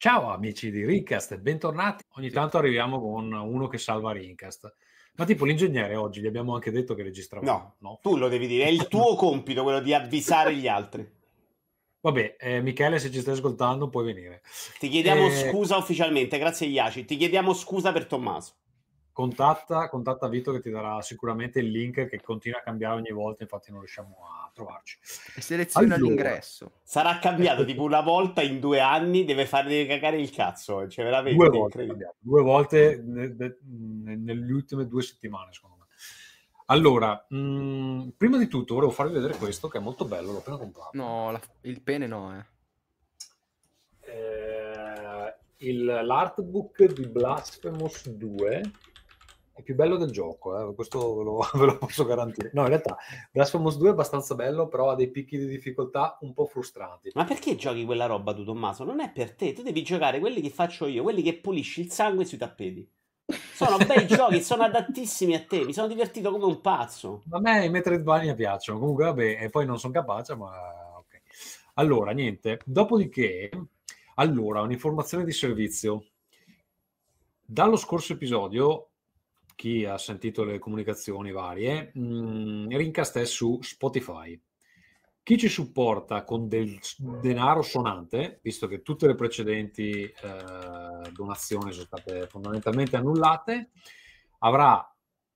Ciao amici di Rincast, bentornati. Ogni tanto arriviamo con uno che salva Rincast. Ma tipo l'ingegnere oggi gli abbiamo anche detto che registrava. No, no, tu lo devi dire, è il tuo compito quello di avvisare gli altri. Vabbè, eh, Michele, se ci stai ascoltando puoi venire. Ti chiediamo eh... scusa ufficialmente, grazie Iaci. Ti chiediamo scusa per Tommaso contatta, contatta Vito che ti darà sicuramente il link che continua a cambiare ogni volta, infatti non riusciamo a trovarci. E seleziona allora, l'ingresso. Sarà cambiato tipo una volta in due anni, deve fargli cagare il cazzo, cioè veramente due volte, due volte ne, ne, nelle ultime due settimane secondo me. Allora, mh, mm, prima di tutto volevo farvi vedere questo che è molto bello, l'ho appena comprato. No, la, il pene no, eh, eh il, l'artbook di Blasphemous 2 è più bello del gioco, eh? questo ve lo, ve lo, posso garantire. No, in realtà Blasphemous 2 è abbastanza bello, però ha dei picchi di difficoltà un po' frustranti. Ma perché giochi quella roba tu, Tommaso? Non è per te, tu devi giocare quelli che faccio io, quelli che pulisci il sangue sui tappeti. Sono bei giochi, sono adattissimi a te, mi sono divertito come un pazzo. A me i Metroidvania piacciono, comunque vabbè, e poi non sono capace, ma ok. Allora, niente, dopodiché, allora, un'informazione di servizio. Dallo scorso episodio chi ha sentito le comunicazioni varie, mh, mm, Rincast è su Spotify. Chi ci supporta con del denaro sonante, visto che tutte le precedenti eh, donazioni sono state fondamentalmente annullate, avrà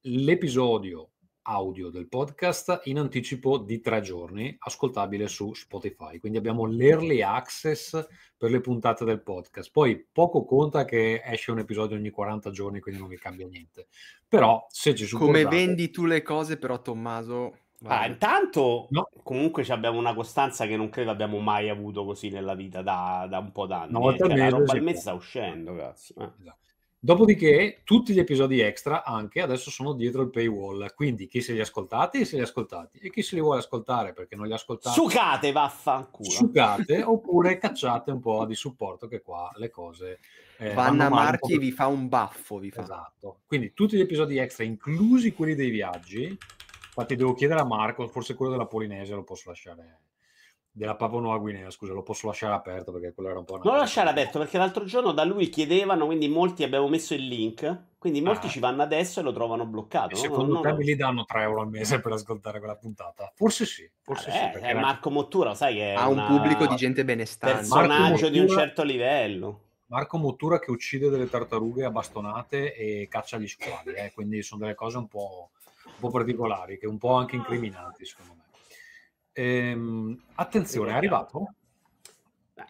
l'episodio audio del podcast in anticipo di tre giorni, ascoltabile su Spotify. Quindi abbiamo l'early access per le puntate del podcast. Poi poco conta che esce un episodio ogni 40 giorni, quindi non vi cambia niente. Però se ci sono... Come vendi tu le cose però, Tommaso... Vale. Ah, intanto no. comunque abbiamo una costanza che non credo abbiamo mai avuto così nella vita da, da un po' d'anni. No, eh, cioè, la roba al mezzo sta uscendo, cazzo. Eh. Esatto. Dopodiché tutti gli episodi extra anche adesso sono dietro il paywall, quindi chi se li ascoltate e se li ascoltati e chi se li vuole ascoltare perché non li ascoltate... Sucate, vaffanculo! Sucate oppure cacciate un po' di supporto che qua le cose... Eh, Vanna Marchi vi fa un baffo, vi fa. Esatto, quindi tutti gli episodi extra, inclusi quelli dei viaggi, infatti devo chiedere a Marco, forse quello della Polinesia lo posso lasciare della Papua Nuova Guinea, scusa, lo posso lasciare aperto perché quello era un po'... Non lasciare aperto perché l'altro giorno da lui chiedevano, quindi molti abbiamo messo il link, quindi molti ah. ci vanno adesso e lo trovano bloccato. E secondo no, te no, mi danno 3 euro al mese per ascoltare quella puntata? Forse sì, forse Vabbè, sì. Eh, perché era... Marco Mottura, sai che... ha un pubblico di gente benestante. Personaggio Mottura... di un certo livello. Marco Mottura che uccide delle tartarughe a bastonate e caccia gli squali, eh? quindi sono delle cose un po', un po' particolari, che un po' anche incriminanti secondo me. Ehm, attenzione, è arrivato?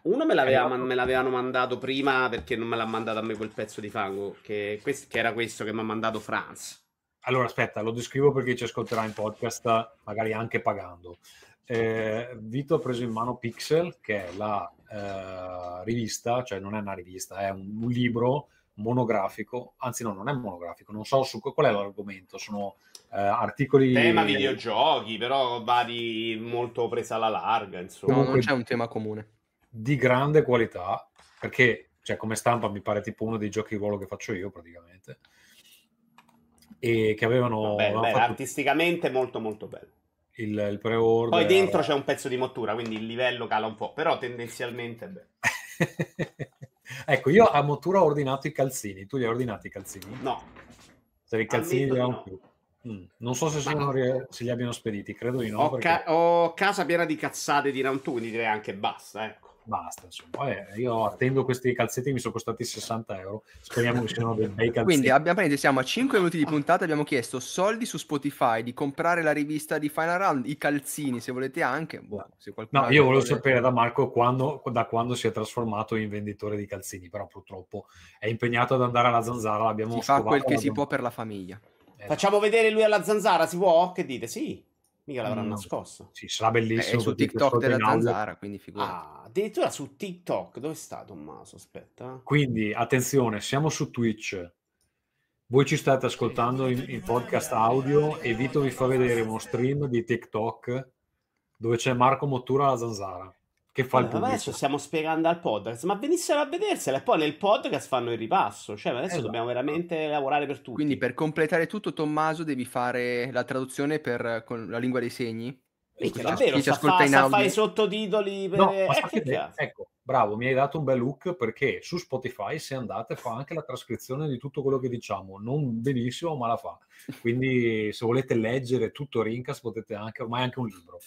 Uno me, l'aveva, me, l'avevano mandato prima perché non me l'ha mandato a me quel pezzo di fango, che, questo, che era questo che mi ha mandato Franz. Allora aspetta, lo descrivo per chi ci ascolterà in podcast, magari anche pagando. Eh, Vito ha preso in mano Pixel, che è la eh, rivista, cioè non è una rivista, è un, un libro monografico, anzi no, non è monografico, non so su qual è l'argomento, sono eh, articoli... Tema videogiochi, però va di molto presa alla larga, insomma. No, non c'è un tema comune. Di grande qualità, perché cioè, come stampa mi pare tipo uno dei giochi di ruolo che faccio io praticamente, e che avevano... Beh, beh, artisticamente molto molto bello. Il, il pre-order... Poi dentro era... Eh, c'è un pezzo di mottura, quindi il livello cala un po', però tendenzialmente è bello. Ecco, io a Motura ho ordinato i calzini. Tu li hai ordinati i calzini? No. Se i calzini li avevamo no. più. Mm. Non so se, sono, no. se, li abbiano spediti, credo di no. Ho, perché... ca- ho casa piena di cazzate di round 2, quindi direi anche basta, ecco basta. Insomma, eh, io attendo questi calzetti mi sono costati 60 euro. Speriamo che siano dei bei calzetti. Quindi abbiamo siamo a 5 minuti di puntata. Abbiamo chiesto soldi su Spotify di comprare la rivista di Final Round, i calzini se volete anche. Boh, se no, io volevo sapere da Marco quando, da quando si è trasformato in venditore di calzini, però purtroppo è impegnato ad andare alla zanzara. L'abbiamo si fa quel che si può per la famiglia. Esatto. Facciamo vedere lui alla zanzara, si può? Che dite? Sì. Mica eh, l'avranno no. nascosto. Sì, sarà bellissimo. È eh, su TikTok della zanzara, quindi figurati. Ah, addirittura su TikTok. Dove sta Tommaso? Aspetta. Quindi, attenzione, siamo su Twitch. Voi ci state ascoltando in, in podcast audio e Vito vi fa vedere uno stream di TikTok dove c'è Marco Mottura alla zanzara che fa allora, il pubblico. Adesso stiamo spiegando al podcast, ma venissero a vedersela e poi nel podcast fanno il ripasso, cioè adesso esatto. dobbiamo veramente lavorare per tutti. Quindi per completare tutto Tommaso devi fare la traduzione per, con la lingua dei segni? sì, davvero, ci ascolta in audio. i sottotitoli per... No, eh, eh ecco, bravo, mi hai dato un bel look perché su Spotify se andate fa anche la trascrizione di tutto quello che diciamo, non benissimo ma la fa. Quindi se volete leggere tutto Rincas potete anche, ormai anche un libro.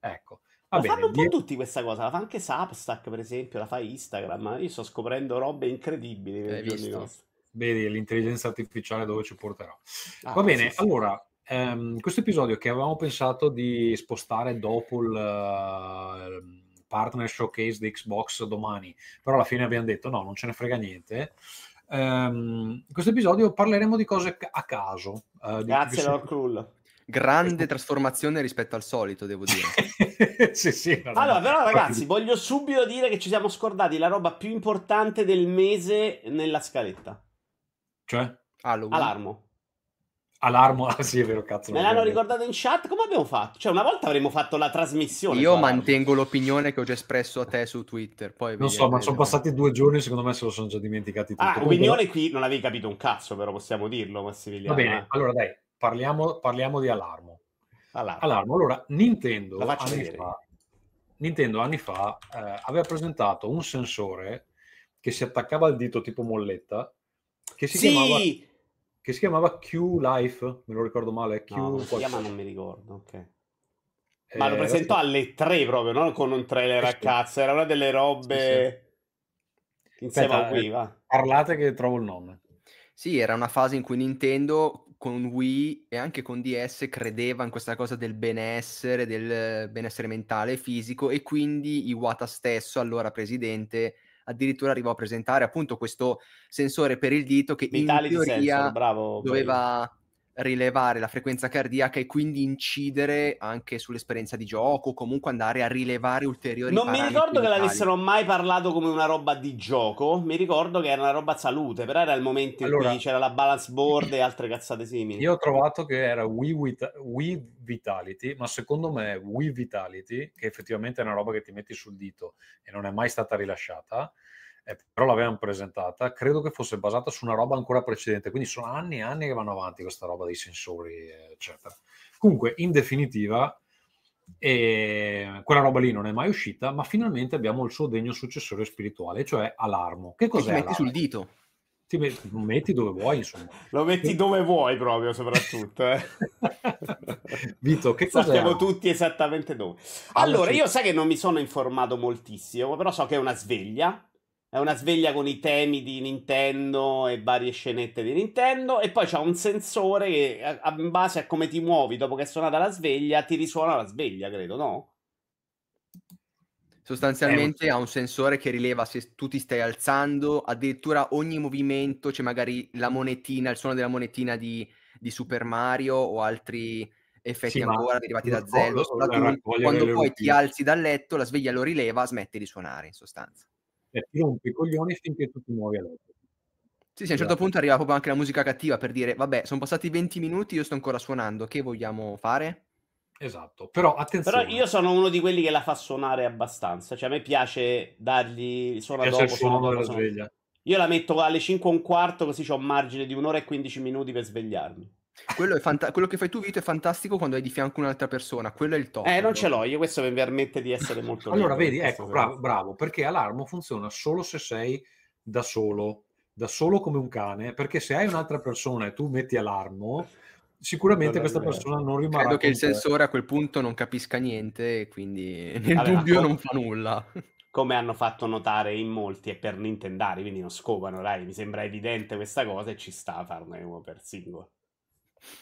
Ecco. Ma bene, fanno un po' tutti questa cosa, la fa anche Substack per esempio, la fa Instagram, io sto scoprendo robe incredibili nei giorni nostri. Vedi l'intelligenza artificiale dove ci porterà. Ah, Va bene, sì, sì. allora, ehm, questo episodio che avevamo pensato di spostare dopo il uh, partner showcase di Xbox domani, però alla fine abbiamo detto no, non ce ne frega niente. Um, in questo episodio parleremo di cose a caso. Uh, Grazie, Lord Krull. Grande ecco. trasformazione rispetto al solito, devo dire. sì, sì, allora, però, ragazzi, voglio subito dire che ci siamo scordati la roba più importante del mese nella scaletta. Cioè? Halloween. Alarmo. Alarmo, ah, sì, è vero, cazzo. Me l'hanno ricordato in chat. Come abbiamo fatto? Cioè, una volta avremmo fatto la trasmissione. Io mantengo l'opinione che ho già espresso a te su Twitter. Poi non so, ma sono passati due giorni. Secondo me se lo sono già dimenticati tutto. Ah, opinione qui non avevi capito un cazzo, però possiamo dirlo, Massimiliano. Va bene, eh. allora dai, parliamo, parliamo di allarmo. Allarmo. allarmo. Allora, Nintendo anni, fa, Nintendo anni fa eh, aveva presentato un sensore che si attaccava al dito tipo molletta che si sì! chiamava che si chiamava Q-Life, me lo ricordo male. Q no, si chiama, non mi ricordo, ok. Eh, Ma lo presentò alle tre proprio, non con un trailer a cazzo, era una delle robe... Sì, sì. Insieme Aspetta, a qui, va. Eh, parlate che trovo il nome. Sì, era una fase in cui Nintendo con Wii e anche con DS credeva in questa cosa del benessere, del benessere mentale e fisico e quindi Iwata stesso, allora presidente, addirittura arrivò a presentare appunto questo sensore per il dito che Vitality in teoria sensor, bravo, doveva rilevare la frequenza cardiaca e quindi incidere anche sull'esperienza di gioco o comunque andare a rilevare ulteriori Non mi ricordo che l'avessero mai parlato come una roba di gioco, mi ricordo che era una roba salute, però era il momento in cui c'era la balance board e altre cazzate simili. Io ho trovato che era Wii, Vita- Wii Vitality, ma secondo me Wii Vitality, che effettivamente è una roba che ti metti sul dito e non è mai stata rilasciata, eh, però l'avevano presentata, credo che fosse basata su una roba ancora precedente, quindi sono anni e anni che vanno avanti questa roba dei sensori, eccetera. Comunque, in definitiva, eh, quella roba lì non è mai uscita, ma finalmente abbiamo il suo degno successore spirituale, cioè Alarmo. Che cos'è? Ti metti sul dito. Ti met- metti dove vuoi, insomma. Lo metti dove vuoi proprio, soprattutto. Eh. Vito, che cos'è? Sappiamo tutti esattamente dove. Allora, allora io sai che non mi sono informato moltissimo, però so che è una sveglia è una sveglia con i temi di Nintendo e varie scenette di Nintendo. E poi c'è un sensore che, a, a, in base a come ti muovi dopo che è suonata la sveglia, ti risuona la sveglia, credo, no? Sostanzialmente eh, ha un sensore che rileva se tu ti stai alzando, addirittura ogni movimento, c'è cioè magari la mm. monetina, il suono della monetina di, di Super Mario o altri effetti sì, ancora derivati da Zelda. Quando poi ti alzi dal letto, la sveglia lo rileva, smette di suonare in sostanza e cioè, ti rompe i coglioni finché tu ti muovi all'altro. Sì, sì, a un certo esatto. punto arriva proprio anche la musica cattiva per dire, vabbè, sono passati 20 minuti, io sto ancora suonando, che vogliamo fare? Esatto, però attenzione. Però io sono uno di quelli che la fa suonare abbastanza, cioè a me piace dargli suona piace dopo, il suono della sveglia. Io la metto alle 5 e un quarto così ho un margine di un'ora e 15 minuti per svegliarmi. Quello, fanta- quello, che fai tu, Vito, è fantastico quando hai di fianco un'altra persona. Quello è il top. Eh, non ce l'ho io. Questo mi permette di essere molto. allora, vedi, ecco, bravo, bravo, perché Alarmo funziona solo se sei da solo, da solo come un cane. Perché se hai un'altra persona e tu metti Alarmo, sicuramente questa persona non rimarrà. Credo che il sensore a quel punto non capisca niente, quindi nel Vabbè, dubbio come, non fa nulla. Come hanno fatto notare in molti, e per Nintendari, quindi non scopano, dai, mi sembra evidente questa cosa e ci sta a farne uno per singolo.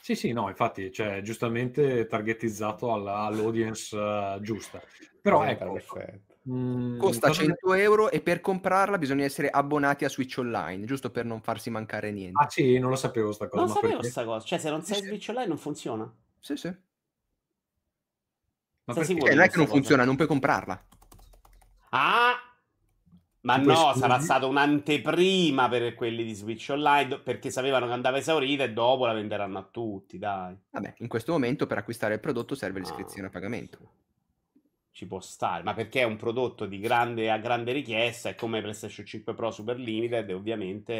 Sì, sì, no, infatti, cioè, giustamente targetizzato alla, all'audience uh, giusta. Però sì, ecco, mm, costa 100 euro e per comprarla bisogna essere abbonati a Switch Online, giusto per non farsi mancare ah, niente. Ah sì, non lo sapevo sta cosa. Non sapevo perché... sta cosa, cioè se non sei sì, Switch Online non funziona. Sì, sì. Ma perché? eh, non è che non funziona, non puoi comprarla. Ah! Ma no, sarà video. stata un'anteprima per quelli di Switch Online perché sapevano che andava esaurita e dopo la venderanno a tutti, dai. Vabbè, in questo momento per acquistare il prodotto serve ah. l'iscrizione ah. a pagamento. Ci può stare, ma perché è un prodotto di grande, a grande richiesta, è come PlayStation 5 Pro Super Limited e ovviamente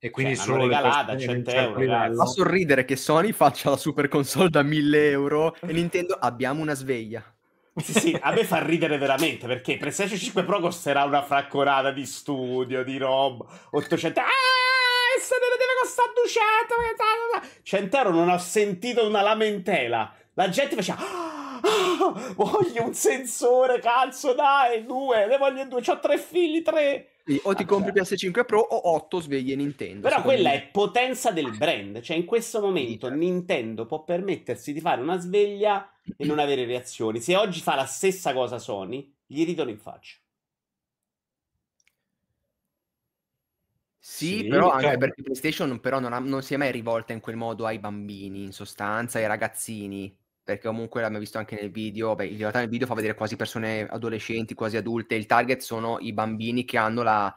e cioè, quindi cioè, solo regalata a 100 euro. Fa sorridere che Sony faccia la super console da 1000 euro e Nintendo abbiamo una sveglia. Sì, sì, a me fa ridere veramente perché PlayStation 5 Pro costerà una fraccorata di studio, di roba, 800... Ah! Se ne deve costare 200 100 eh, euro non ho sentito una lamentela la gente faceva oh, voglio un sensore cazzo dai due ne voglio due ho tre figli tre o ti ah, compri cioè. PS5 Pro o 8 sveglie Nintendo. Però quella me. è potenza del brand, cioè in questo momento Nintendo può permettersi di fare una sveglia e non avere reazioni. Se oggi fa la stessa cosa Sony, gli ridono in faccia. Sì, sì, però anche certo. perché PlayStation però non, ha, non, si è mai rivolta in quel modo ai bambini, in sostanza, ai ragazzini, perché comunque l'abbiamo visto anche nel video, beh, in realtà nel video fa vedere quasi persone adolescenti, quasi adulte, il target sono i bambini che hanno la,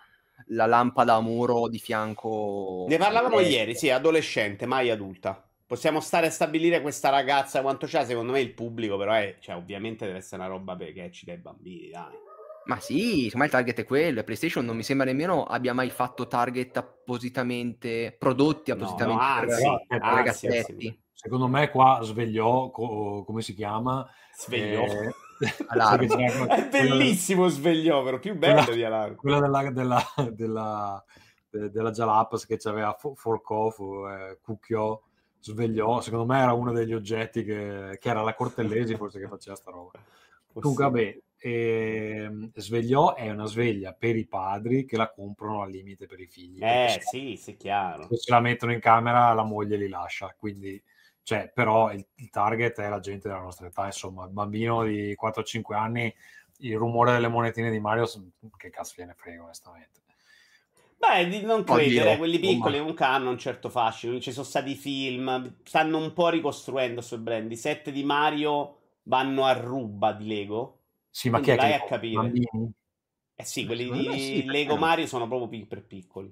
la lampada a muro di fianco. Ne parlavamo ieri, sì, adolescente, mai adulta. Possiamo stare a stabilire questa ragazza quanto c'ha. Secondo me il pubblico, però, è. Cioè, ovviamente deve essere una roba che ci dai bambini, dai. Ma sì, insomma il target è quello. PlayStation non mi sembra nemmeno abbia mai fatto target appositamente, prodotti appositamente no, no, anzi, per anzi, ragazzetti. Anzi, secondo me qua svegliò, co- come si chiama? Svegliò. Eh, è bellissimo svegliò, però più bello quella, di Alarm. Quello della, della, della, della Jalapas che c'aveva Forcoff, eh, Cucchiò svegliò, secondo me era uno degli oggetti che, che era la Cortellesi forse che faceva sta roba. Comunque, vabbè, e, ehm, svegliò è una sveglia per i padri che la comprano al limite per i figli. Eh se, sì, sì, chiaro. Se la mettono in camera la moglie li lascia, quindi... Cioè, però il, il target è la gente della nostra età, insomma, il bambino di 4-5 anni, il rumore delle monetine di Mario, che cazzo gliene frega onestamente. Beh, di non credere, Oddio, quelli piccoli oh, comunque hanno un certo fascino. Ci sono stati film, stanno un po' ricostruendo sul brand. I set di Mario vanno a ruba di Lego. Sì, ma che è vai che a capire. Eh sì, quelli eh di eh sì, Lego eh. Mario sono proprio per piccoli.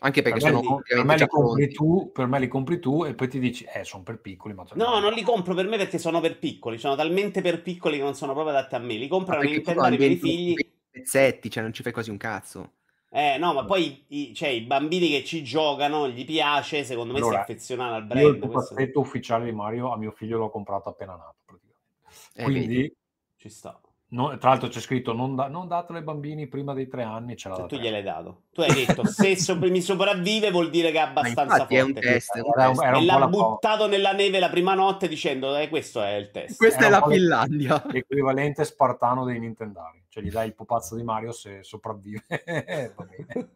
Anche perché per sono per me, li compri tu, per me li compri tu e poi ti dici, eh, sono per piccoli. Ma no, non, li compro per me perché sono per piccoli. Sono talmente per piccoli che non sono proprio adatti a me. Li comprano Nintendo per i figli. Pezzetti, cioè non ci fai quasi un cazzo. Eh, no, ma mm. poi i, cioè, i bambini che ci giocano, gli piace, secondo me allora, si affezionano al brand. Io il pupazzetto ufficiale di Mario a mio figlio l'ho comprato appena nato, praticamente. Eh, Quindi vedi? ci sta. No, tra l'altro c'è scritto non, da, non datelo ai bambini prima dei tre anni. Ce cioè, tu gliel'hai dato. Tu hai detto se so, mi sopravvive vuol dire che è abbastanza forte. È un test, è un Era un, era un e l'ha la... buttato nella neve la prima notte dicendo eh, questo è il test. Questa era è la Finlandia. L'equivalente spartano dei Nintendari cioè gli dai il pupazzo di Mario se sopravvive. Va bene.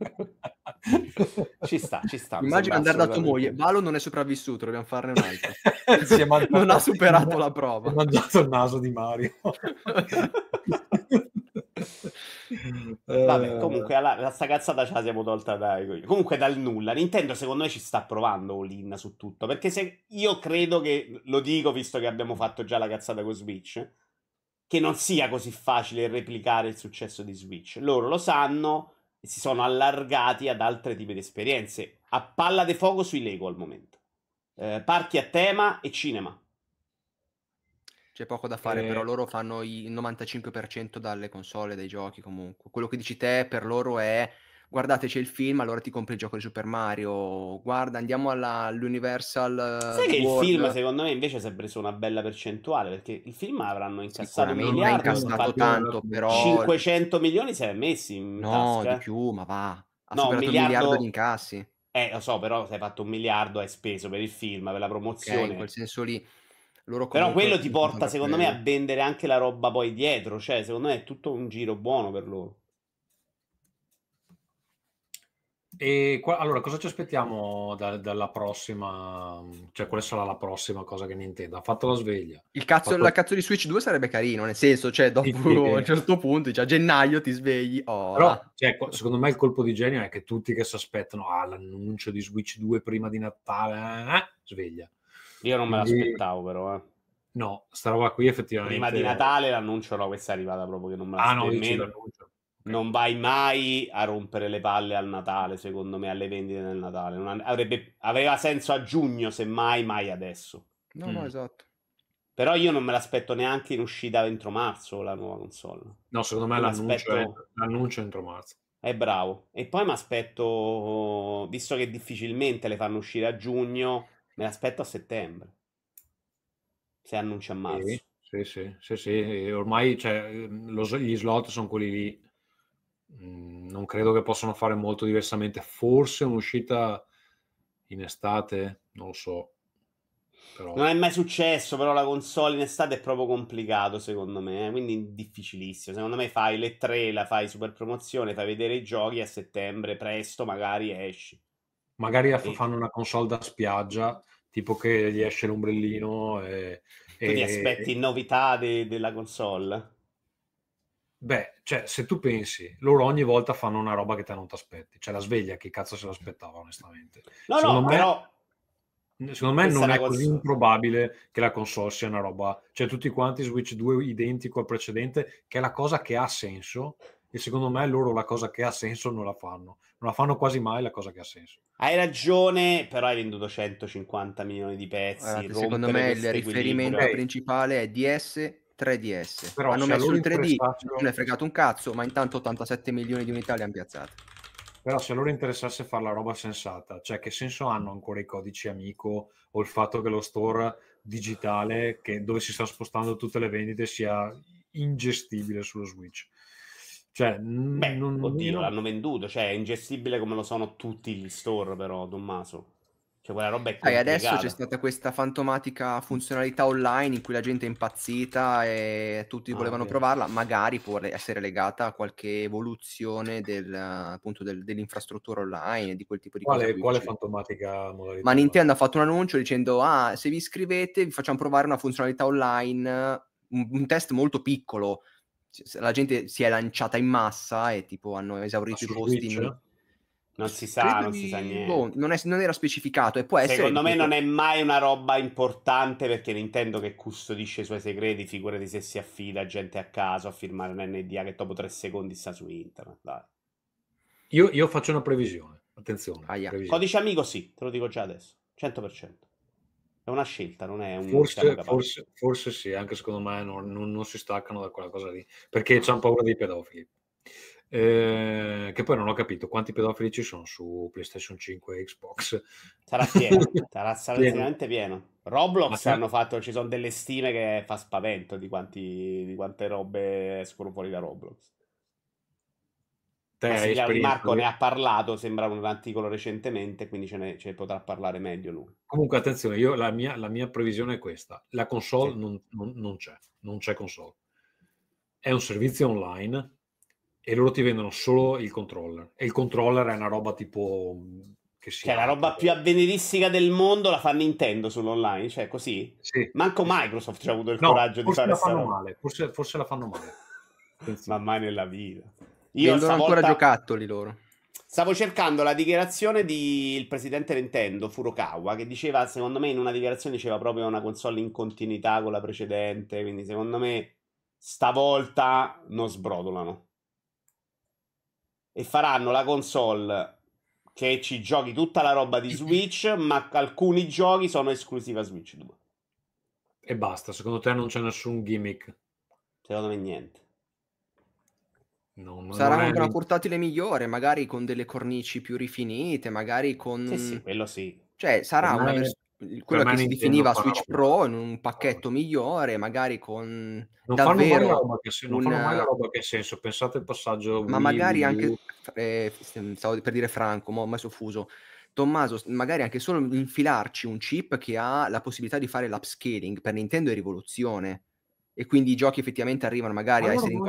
ci sta, ci sta. Immagina andare da tua moglie, Valo non è sopravvissuto, dobbiamo farne un altro. mangiato, non ha superato la prova. Ha mangiato il naso di Mario. Vabbè, eh. comunque la, la cazzata ce la siamo tolta dai. Comunque dal nulla. Nintendo secondo me ci sta provando all su tutto. Perché se io credo che, lo dico visto che abbiamo fatto già la cazzata con Switch, che non sia così facile replicare il successo di Switch. Loro lo sanno e si sono allargati ad altri tipi di esperienze. A palla di fuoco sui Lego al momento. Eh, parchi a tema e cinema. C'è poco da fare, eh... però loro fanno il 95% dalle console, dai giochi comunque. Quello che dici te per loro è guardate c'è il film, allora ti compri il gioco di Super Mario, guarda andiamo alla, all'Universal. Eh, Sai che World. il film secondo me invece si è preso una bella percentuale perché il film avranno incassato un miliardo, incassato tanto, però... 500 milioni si è messi in No, tasca. di eh. più, ma va. Ha no, un miliardo... miliardo di incassi. Eh, lo so, però se hai fatto un miliardo hai speso per il film, per la promozione. Okay, in quel senso lì. però quello ti porta, secondo me, a vendere anche la roba poi dietro. Cioè, secondo me è tutto un giro buono per loro. E qua, allora, cosa ci aspettiamo da, dalla prossima? Cioè, quale sarà la prossima cosa che Nintendo ha fatto la sveglia? Il cazzo, fatto... La cazzo di Switch 2 sarebbe carino, nel senso, cioè, dopo un certo punto, cioè, a gennaio ti svegli. Oh, Però, cioè, secondo me il colpo di genio è che tutti che si aspettano ah, di Switch 2 prima di Natale, eh, sveglia. Io non me l'aspettavo, però, eh. No, sta roba qui effettivamente... Prima di Natale l'annuncio no, questa è arrivata proprio che non me l'aspettavo. Ah no, dici l'annuncio. Non vai mai a rompere le palle al Natale, secondo me, alle vendite del Natale. Avrebbe, aveva senso a giugno, semmai, mai adesso. No, mm. no, esatto. Però io non me l'aspetto neanche in uscita entro marzo la nuova console. No, secondo me l'annuncio, è, l'annuncio entro marzo. È bravo. E poi mi aspetto, visto che difficilmente le fanno uscire a giugno, me l'aspetto a settembre. Se annuncia a marzo. Sì, sì, sì, sì, sì. ormai cioè, lo, gli slot sono quelli lì. Mm, non credo che possano fare molto diversamente. Forse un'uscita in estate, non lo so. Però... Non è mai successo, però la console in estate è proprio complicato, secondo me, eh? quindi difficilissimo. Secondo me fai le tre, la fai super promozione, fai vedere i giochi a settembre, presto magari esci. Magari e... fanno una console da spiaggia, tipo che gli esce l'ombrellino e... Quindi e... aspetti novità de- della console? Beh, cioè, se tu pensi, loro ogni volta fanno una roba che te non ti aspetti. Cioè, la sveglia, che cazzo se l'aspettava, onestamente. No, secondo no, me, però... Secondo me non è cosa... così improbabile che la console sia una roba... Cioè, tutti quanti Switch 2 identico al precedente, che è la cosa che ha senso, e secondo me loro la cosa che ha senso non la fanno. Non la fanno quasi mai la cosa che ha senso. Hai ragione, però hai venduto 150 milioni di pezzi. Guardate, secondo me il riferimento principale è DS 3DS. Però hanno cioè, messo il 3D, non è fregato un cazzo, ma intanto 87 milioni di unità le hanno piazzate. Però se loro interessasse fare la roba sensata, cioè che senso hanno ancora i codici amico o il fatto che lo store digitale che, dove si sta spostando tutte le vendite sia ingestibile sullo Switch? Cioè, Beh, non, oddio, non... l'hanno venduto, cioè è ingestibile come lo sono tutti gli store però, Tommaso. Cioè, quella roba è complicata. E adesso c'è stata questa fantomatica funzionalità online in cui la gente è impazzita e tutti ah, volevano okay. provarla, magari può essere legata a qualche evoluzione del, appunto, del, dell'infrastruttura online di quel tipo di quale, cose. Quale c'è. fantomatica modalità? Ma Nintendo ha fatto un annuncio dicendo, ah, se vi iscrivete vi facciamo provare una funzionalità online, un, un test molto piccolo. Cioè, la gente si è lanciata in massa e tipo hanno esaurito i posti. In non si sa, Credo non di... si sa niente. Boh, non, è, non, era specificato e può Secondo essere... Secondo me non è mai una roba importante perché Nintendo che custodisce i suoi segreti, figurati se si affida gente a caso a firmare un NDA che dopo tre secondi sta su internet. Dai. Io, io faccio una previsione, attenzione. Ah, yeah. previsione. Codice amico sì, te lo dico già adesso, 100%. È una scelta, non è un... Forse, forse, forse sì, anche secondo me non, non, non si staccano da quella cosa lì, perché hanno paura dei pedofili. Eh, che poi non ho capito quanti pedofili ci sono su PlayStation 5 e Xbox. Sarà pieno, sarà, sarà pieno. Roblox sarà... hanno fatto, ci sono delle stime che fa spavento di, quanti, di quante robe escono fuori da Roblox. Te Marco ne ha parlato, sembra un articolo recentemente, quindi ce ne, ce ne potrà parlare meglio lui. Comunque attenzione, io, la, mia, la, mia, previsione è questa, la console sì. non, non, non c'è, non c'è console. È un servizio online e loro ti vendono solo il controller. E il controller è una roba tipo. Mhmm, che, sia, che cioè, è la roba più avveniristica del mondo, la fa Nintendo sull'online, cioè così. Sì. Manco Microsoft ci ha avuto il no, coraggio di fare la forse, forse, la fanno male. Ma mai nella vita. Io Vendono stavolta... ancora giocattoli loro. Stavo cercando la dichiarazione del presidente Nintendo, Furukawa, che diceva, secondo me in una dichiarazione diceva proprio una console in continuità con la precedente, quindi secondo me stavolta non sbrodolano e faranno la console che ci giochi tutta la roba di Switch, ma alcuni giochi sono esclusiva Switch 2. E basta, secondo te non c'è nessun gimmick? Secondo me niente. No, Sarà non è... una portatile migliore, magari con delle cornici più rifinite, magari con... Sì, sì, quello sì. Cioè, sarà non una versione cioè, quello che si definiva Switch Pro in un esatto. pacchetto migliore, magari con non davvero fanno roba che non fanno mai la roba che senso, pensate al passaggio Ma Wii, magari Wii. anche eh, mm, stavo per dire Franco, ma ho messo fuso. Tommaso, magari anche solo infilarci un chip che ha la possibilità di fare l'upscaling per Nintendo è rivoluzione e quindi i giochi effettivamente arrivano magari allora, a essere in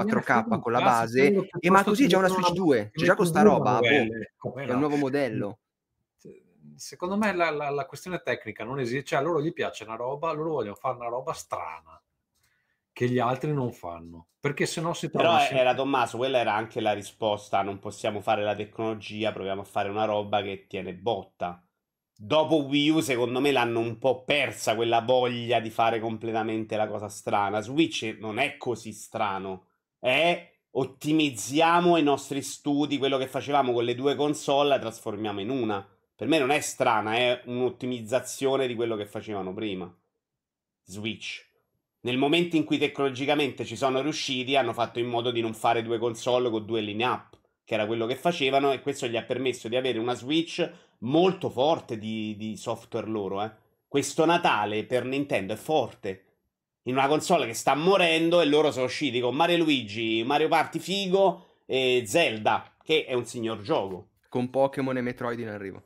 4K con la base, e ma così è già una Switch 2, c'è cioè già questa roba, boh, è un nuovo modello secondo me la, la, la, questione tecnica non esiste, cioè a loro gli piace una roba, loro vogliono fare una roba strana che gli altri non fanno. Perché se no si trova. Però sempre... era Tommaso, quella era anche la risposta. Non possiamo fare la tecnologia, proviamo a fare una roba che tiene botta. Dopo Wii U, secondo me l'hanno un po' persa quella voglia di fare completamente la cosa strana. Switch non è così strano, è ottimizziamo i nostri studi, quello che facevamo con le due console, la trasformiamo in una. Per me non è strana, è un'ottimizzazione di quello che facevano prima. Switch. Nel momento in cui tecnologicamente ci sono riusciti, hanno fatto in modo di non fare due console con due line up, che era quello che facevano, e questo gli ha permesso di avere una Switch molto forte di, di software loro. Eh. Questo Natale per Nintendo è forte. In una console che sta morendo e loro sono usciti con Mario Luigi, Mario Party figo e Zelda, che è un signor gioco. Con Pokémon e Metroid in arrivo.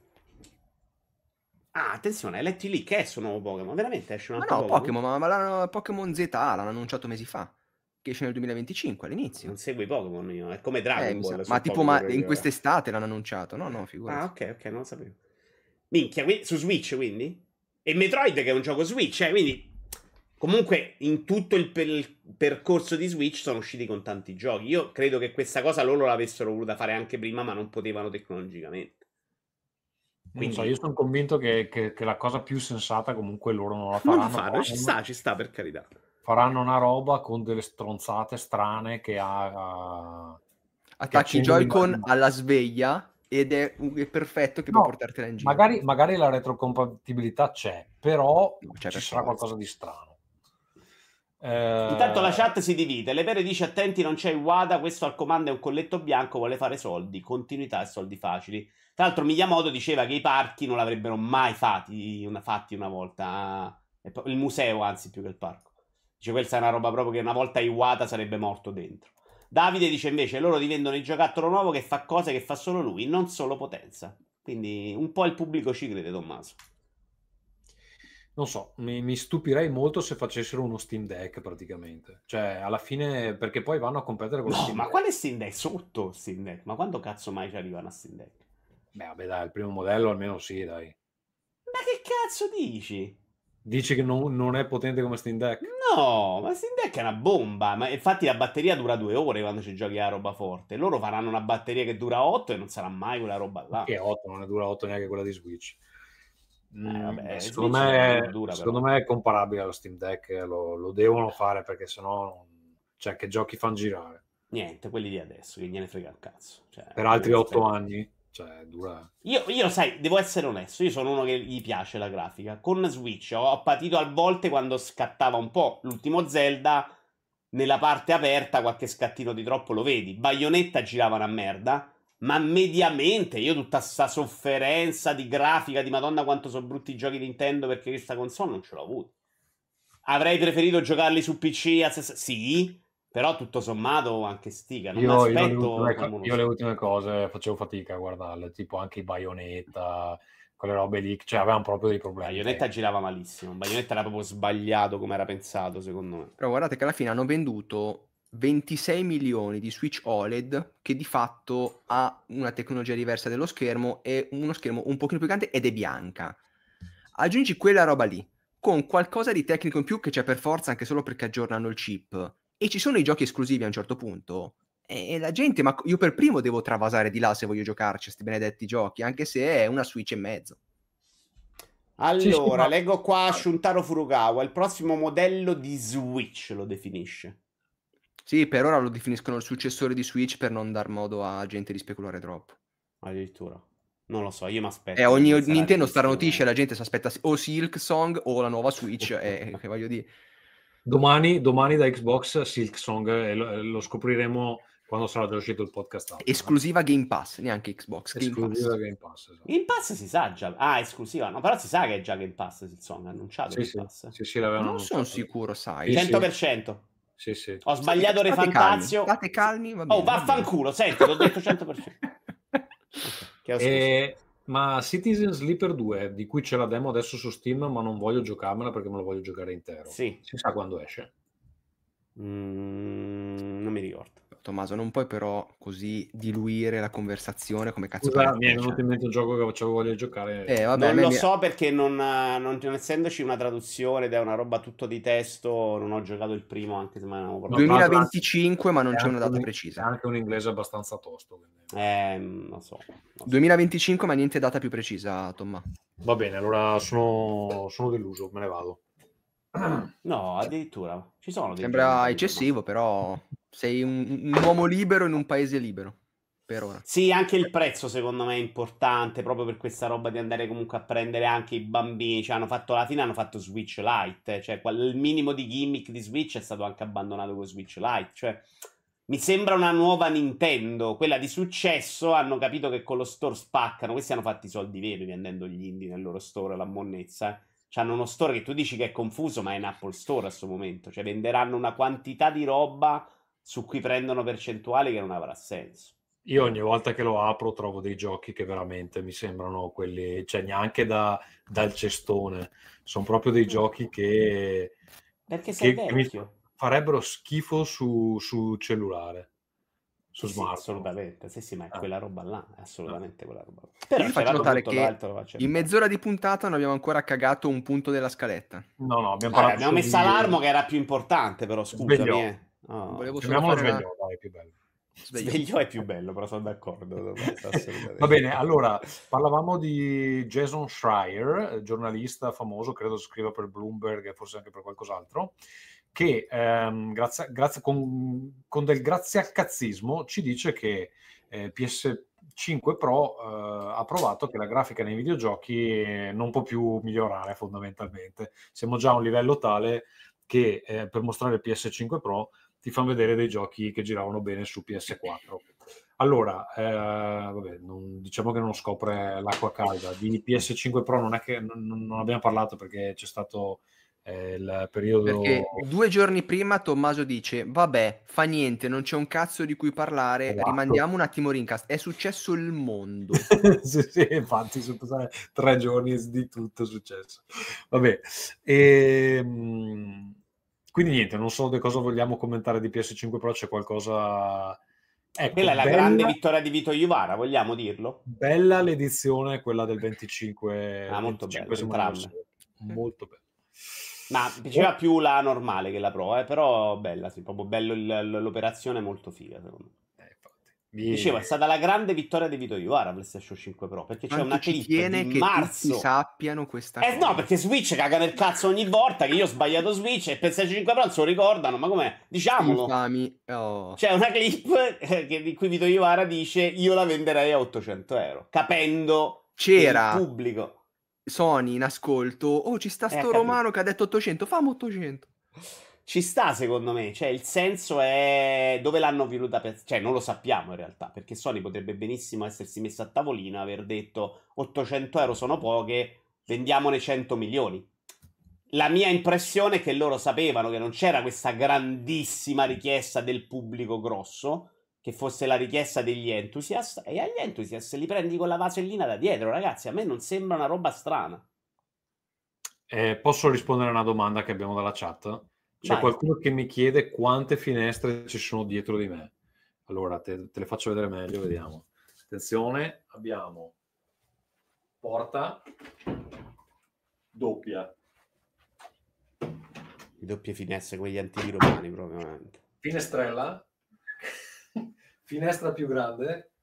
Ah, attenzione, hai letto lì che esce eh, un nuovo Pokémon? Veramente esce un altro ma no, Pokémon? Ma, ma la, Pokémon Z l'hanno annunciato mesi fa, che esce nel 2025, all'inizio. Non segui Pokémon io, è come Dragon eh, Ball. Ma tipo ma in quest'estate l'hanno annunciato, no? No, figurati. Ah, ok, ok, non lo sapevo. Minchia, su Switch quindi? E Metroid che è un gioco Switch, eh, quindi... Comunque, in tutto il, per- il percorso di Switch sono usciti con tanti giochi. Io credo che questa cosa loro l'avessero voluta fare anche prima, ma non potevano tecnologicamente. Eh, Quindi... So, io sono convinto che, che, che, la cosa più sensata comunque loro non la faranno. Non la fanno, ci sta, ci sta per carità. Faranno una roba con delle stronzate strane che ha... Uh, Attacchi Joy-Con alla sveglia ed è, è perfetto che no, può portartela in giro. Magari, magari, la retrocompatibilità c'è, però c'è ci sarà qualcosa di strano. Eh... Intanto la eh, chat si divide. Levere dice: Attenti, non c'è Wada. Questo al comando è un colletto bianco. Vuole fare soldi, continuità e soldi facili. Tra l'altro Miyamoto diceva che i parchi non l'avrebbero mai fatti una, fatti una volta, eh, il museo anzi più che il parco. Dice questa è una roba proprio che una volta Iwata sarebbe morto dentro. Davide dice invece loro divendono il giocattolo nuovo che fa cose che fa solo lui, non solo potenza. Quindi un po' il pubblico ci crede, Tommaso. Non so, mi, mi, stupirei molto se facessero uno Steam Deck praticamente. Cioè, alla fine, perché poi vanno a competere con no, lo Steam Deck. Ma quale Steam Deck? Sotto Steam Deck? Ma quando cazzo mai ci arrivano a Steam Deck? Beh, vabbè, dai, il primo modello almeno sì, dai. Ma che cazzo dici? Dici che non, non, è potente come Steam Deck? No, ma Steam Deck è una bomba. Ma infatti la batteria dura due ore quando ci giochi a roba forte. Loro faranno una batteria che dura 8 e non sarà mai quella roba là. Che 8, non ne dura 8 neanche quella di Switch. Eh, vabbè, mm, secondo, me, dura, secondo me, è comparabile allo Steam Deck, lo, lo devono fare perché sennò... Cioè, che giochi fanno girare? Niente, quelli di adesso, che gliene frega il cazzo. Cioè, per altri 8 anni? Cioè, dura. Io, io, sai, devo essere onesto. Io sono uno che gli piace la grafica. Con Switch ho, ho patito a volte quando scattava un po'. L'ultimo Zelda, nella parte aperta, qualche scattino di troppo lo vedi. Baionetta girava una merda. Ma mediamente io tutta questa sofferenza di grafica di Madonna quanto sono brutti i giochi Nintendo perché questa console non ce l'ho avuta. Avrei preferito giocarli su PC a ses- Sì, però tutto sommato anche Stiga, non io, aspetto... Io, io, io le ultime cose facevo fatica a guardarle, tipo anche i Bayonetta, quelle robe lì, cioè avevano proprio dei problemi. Bayonetta girava malissimo, Bayonetta era proprio sbagliato come era pensato secondo me. Però guardate che alla fine hanno venduto 26 milioni di Switch OLED che di fatto ha una tecnologia diversa dello schermo e uno schermo un pochino più grande ed è bianca. Aggiungi quella roba lì con qualcosa di tecnico in più che c'è per forza anche solo perché aggiornano il chip e ci sono i giochi esclusivi a un certo punto e la gente, ma io per primo devo travasare di là se voglio giocarci a questi benedetti giochi, anche se è una Switch e mezzo. Allora, leggo qua Shuntaro Furugawa, il prossimo modello di Switch lo definisce. Sì, per ora lo definiscono il successore di Switch per non dar modo a gente di speculare troppo. Addirittura. Non lo so, io mi aspetto. Eh, ogni Nintendo starnutisce, la gente si aspetta o Silk Song o la nuova Switch, eh, che voglio dire. Domani, domani da Xbox Silk Song eh, lo, eh, lo scopriremo quando sarà uscito il podcast. Alto, esclusiva no? Game Pass, neanche Xbox. esclusiva Game Pass. Game Pass, esatto. Game Pass si sa già. Ah, esclusiva, no, però si sa che è già Game Pass. Insomma, annunciato. Sì, Game sì, Pass. Sì, sì, l'avevano non sono sicuro, sai. 100%. Sì, sì. Ho sbagliato state, Refantazio. State calmi, va oh, bene, oh, vaffanculo, va senti, l'ho detto 100%. okay. E, ma Citizen Sleeper 2, di cui c'è la demo adesso su Steam, ma non voglio giocarmela perché me lo voglio giocare intero. Sì. Si sa quando esce. Mm, Tommaso, non puoi però così diluire la conversazione come cazzo. Scusa, mi è venuto in mente il gioco che facevo di giocare. Eh, vabbè, non lo mi... so perché non, non, non, essendoci una traduzione ed è una roba tutto di testo, non ho giocato il primo anche se me ne proprio... 2025, ma non c'è una data un, precisa. Anche un inglese abbastanza tosto. Quindi... Eh, non so, non so. 2025, ma niente data più precisa, Tommaso. Va bene, allora sono, sono deluso, me ne vado. No, addirittura ci sono. Sembra eccessivo, però sei un, un uomo libero in un paese libero. Per ora. Sì, anche il prezzo secondo me è importante proprio per questa roba di andare comunque a prendere anche i bambini. Cioè, hanno fatto alla fine hanno fatto Switch Lite, cioè il minimo di gimmick di Switch è stato anche abbandonato con Switch Lite. Cioè, mi sembra una nuova Nintendo, quella di successo. Hanno capito che con lo store spaccano. Questi hanno fatto i soldi veri vendendo gli indie nel loro store, la monnezza. Eh. Cioè, hanno uno store che tu dici che è confuso, ma è in Apple Store a questo momento. Cioè, venderanno una quantità di roba su cui prendono percentuali che non avrà senso. Io ogni volta che lo apro trovo dei giochi che veramente mi sembrano quelli, cioè neanche da, dal cestone, sono proprio dei giochi che, Perché sei che, mi farebbero schifo su, su cellulare. Su sì, assolutamente, sì, sì, ma è ah. quella roba là, è assolutamente ah. quella roba là. Però vi faccio notare che in mezz'ora di puntata non abbiamo ancora cagato un punto della scaletta. No, no, abbiamo, ah, abbiamo messo di... che era più importante, però scusami. Svegliò. Eh Oh. Volevo solo svegliò, una... è più bello. Svegliò. svegliò. è più bello, però sono d'accordo. Va bene, allora parlavamo di Jason Schreier, giornalista famoso, credo scriva per Bloomberg e forse anche per qualcos'altro, che ehm, grazie, grazie, con, con, del grazie al cazzismo ci dice che eh, PS5 Pro eh, ha provato che la grafica nei videogiochi eh, non può più migliorare fondamentalmente. Siamo già a un livello tale che eh, per mostrare PS5 Pro ti fanno vedere dei giochi che giravano bene su PS4. Allora, eh, vabbè, non, diciamo che non scopre l'acqua calda. Di PS5 Pro non, è che, non, non abbiamo parlato perché c'è stato eh, il periodo... Perché due giorni prima Tommaso dice, vabbè, fa niente, non c'è un cazzo di cui parlare, esatto. rimandiamo un attimo Rincast. È successo il mondo. sì, sì, infatti, sono passati tre giorni di tutto è successo. Vabbè, e... Ehm, quindi niente, non so di cosa vogliamo commentare di PS5, Pro c'è qualcosa... Ecco, quella è la bella... grande vittoria di Vito Iovara, vogliamo dirlo? Bella l'edizione, quella del 25. Ah, molto 25 bella, molto bella. Ma piaceva più la normale che la pro, eh, però bella, sì, proprio bello l'operazione, molto figa secondo me. Vieni. Dicevo, è stata la grande vittoria di Vito Iovara PlayStation 5 Pro perché Quanto c'è una clip tiene di che marzo. Tutti sappiano questa eh, cosa. no, perché Switch caga nel cazzo ogni volta che io ho sbagliato Switch e PlayStation 5 Pro non se lo ricordano, ma com'è? Diciamolo. Oh. C'è una clip eh, che, in cui Vito Iovara dice "Io la venderei a 800 euro", capendo c'era il pubblico Sony in ascolto, "Oh, ci sta eh, sto eh, romano che ha detto 800, famo 800" ci sta secondo me, cioè il senso è dove l'hanno venuta per... cioè non lo sappiamo in realtà, perché Sony potrebbe benissimo essersi messa a tavolino e aver detto 800 euro sono poche, vendiamone 100 milioni. La mia impressione è che loro sapevano che non c'era questa grandissima richiesta del pubblico grosso, che fosse la richiesta degli entusiast, e agli entusiast li prendi con la vasellina da dietro, ragazzi, a me non sembra una roba strana. Eh, posso rispondere a una domanda che abbiamo dalla chat? C'è Vai. qualcuno che mi chiede quante finestre ci sono dietro di me. Allora, te, te le faccio vedere meglio, vediamo. Attenzione, abbiamo porta doppia. Doppie finestre, gli antichi romani probabilmente. Finestrella, finestra più grande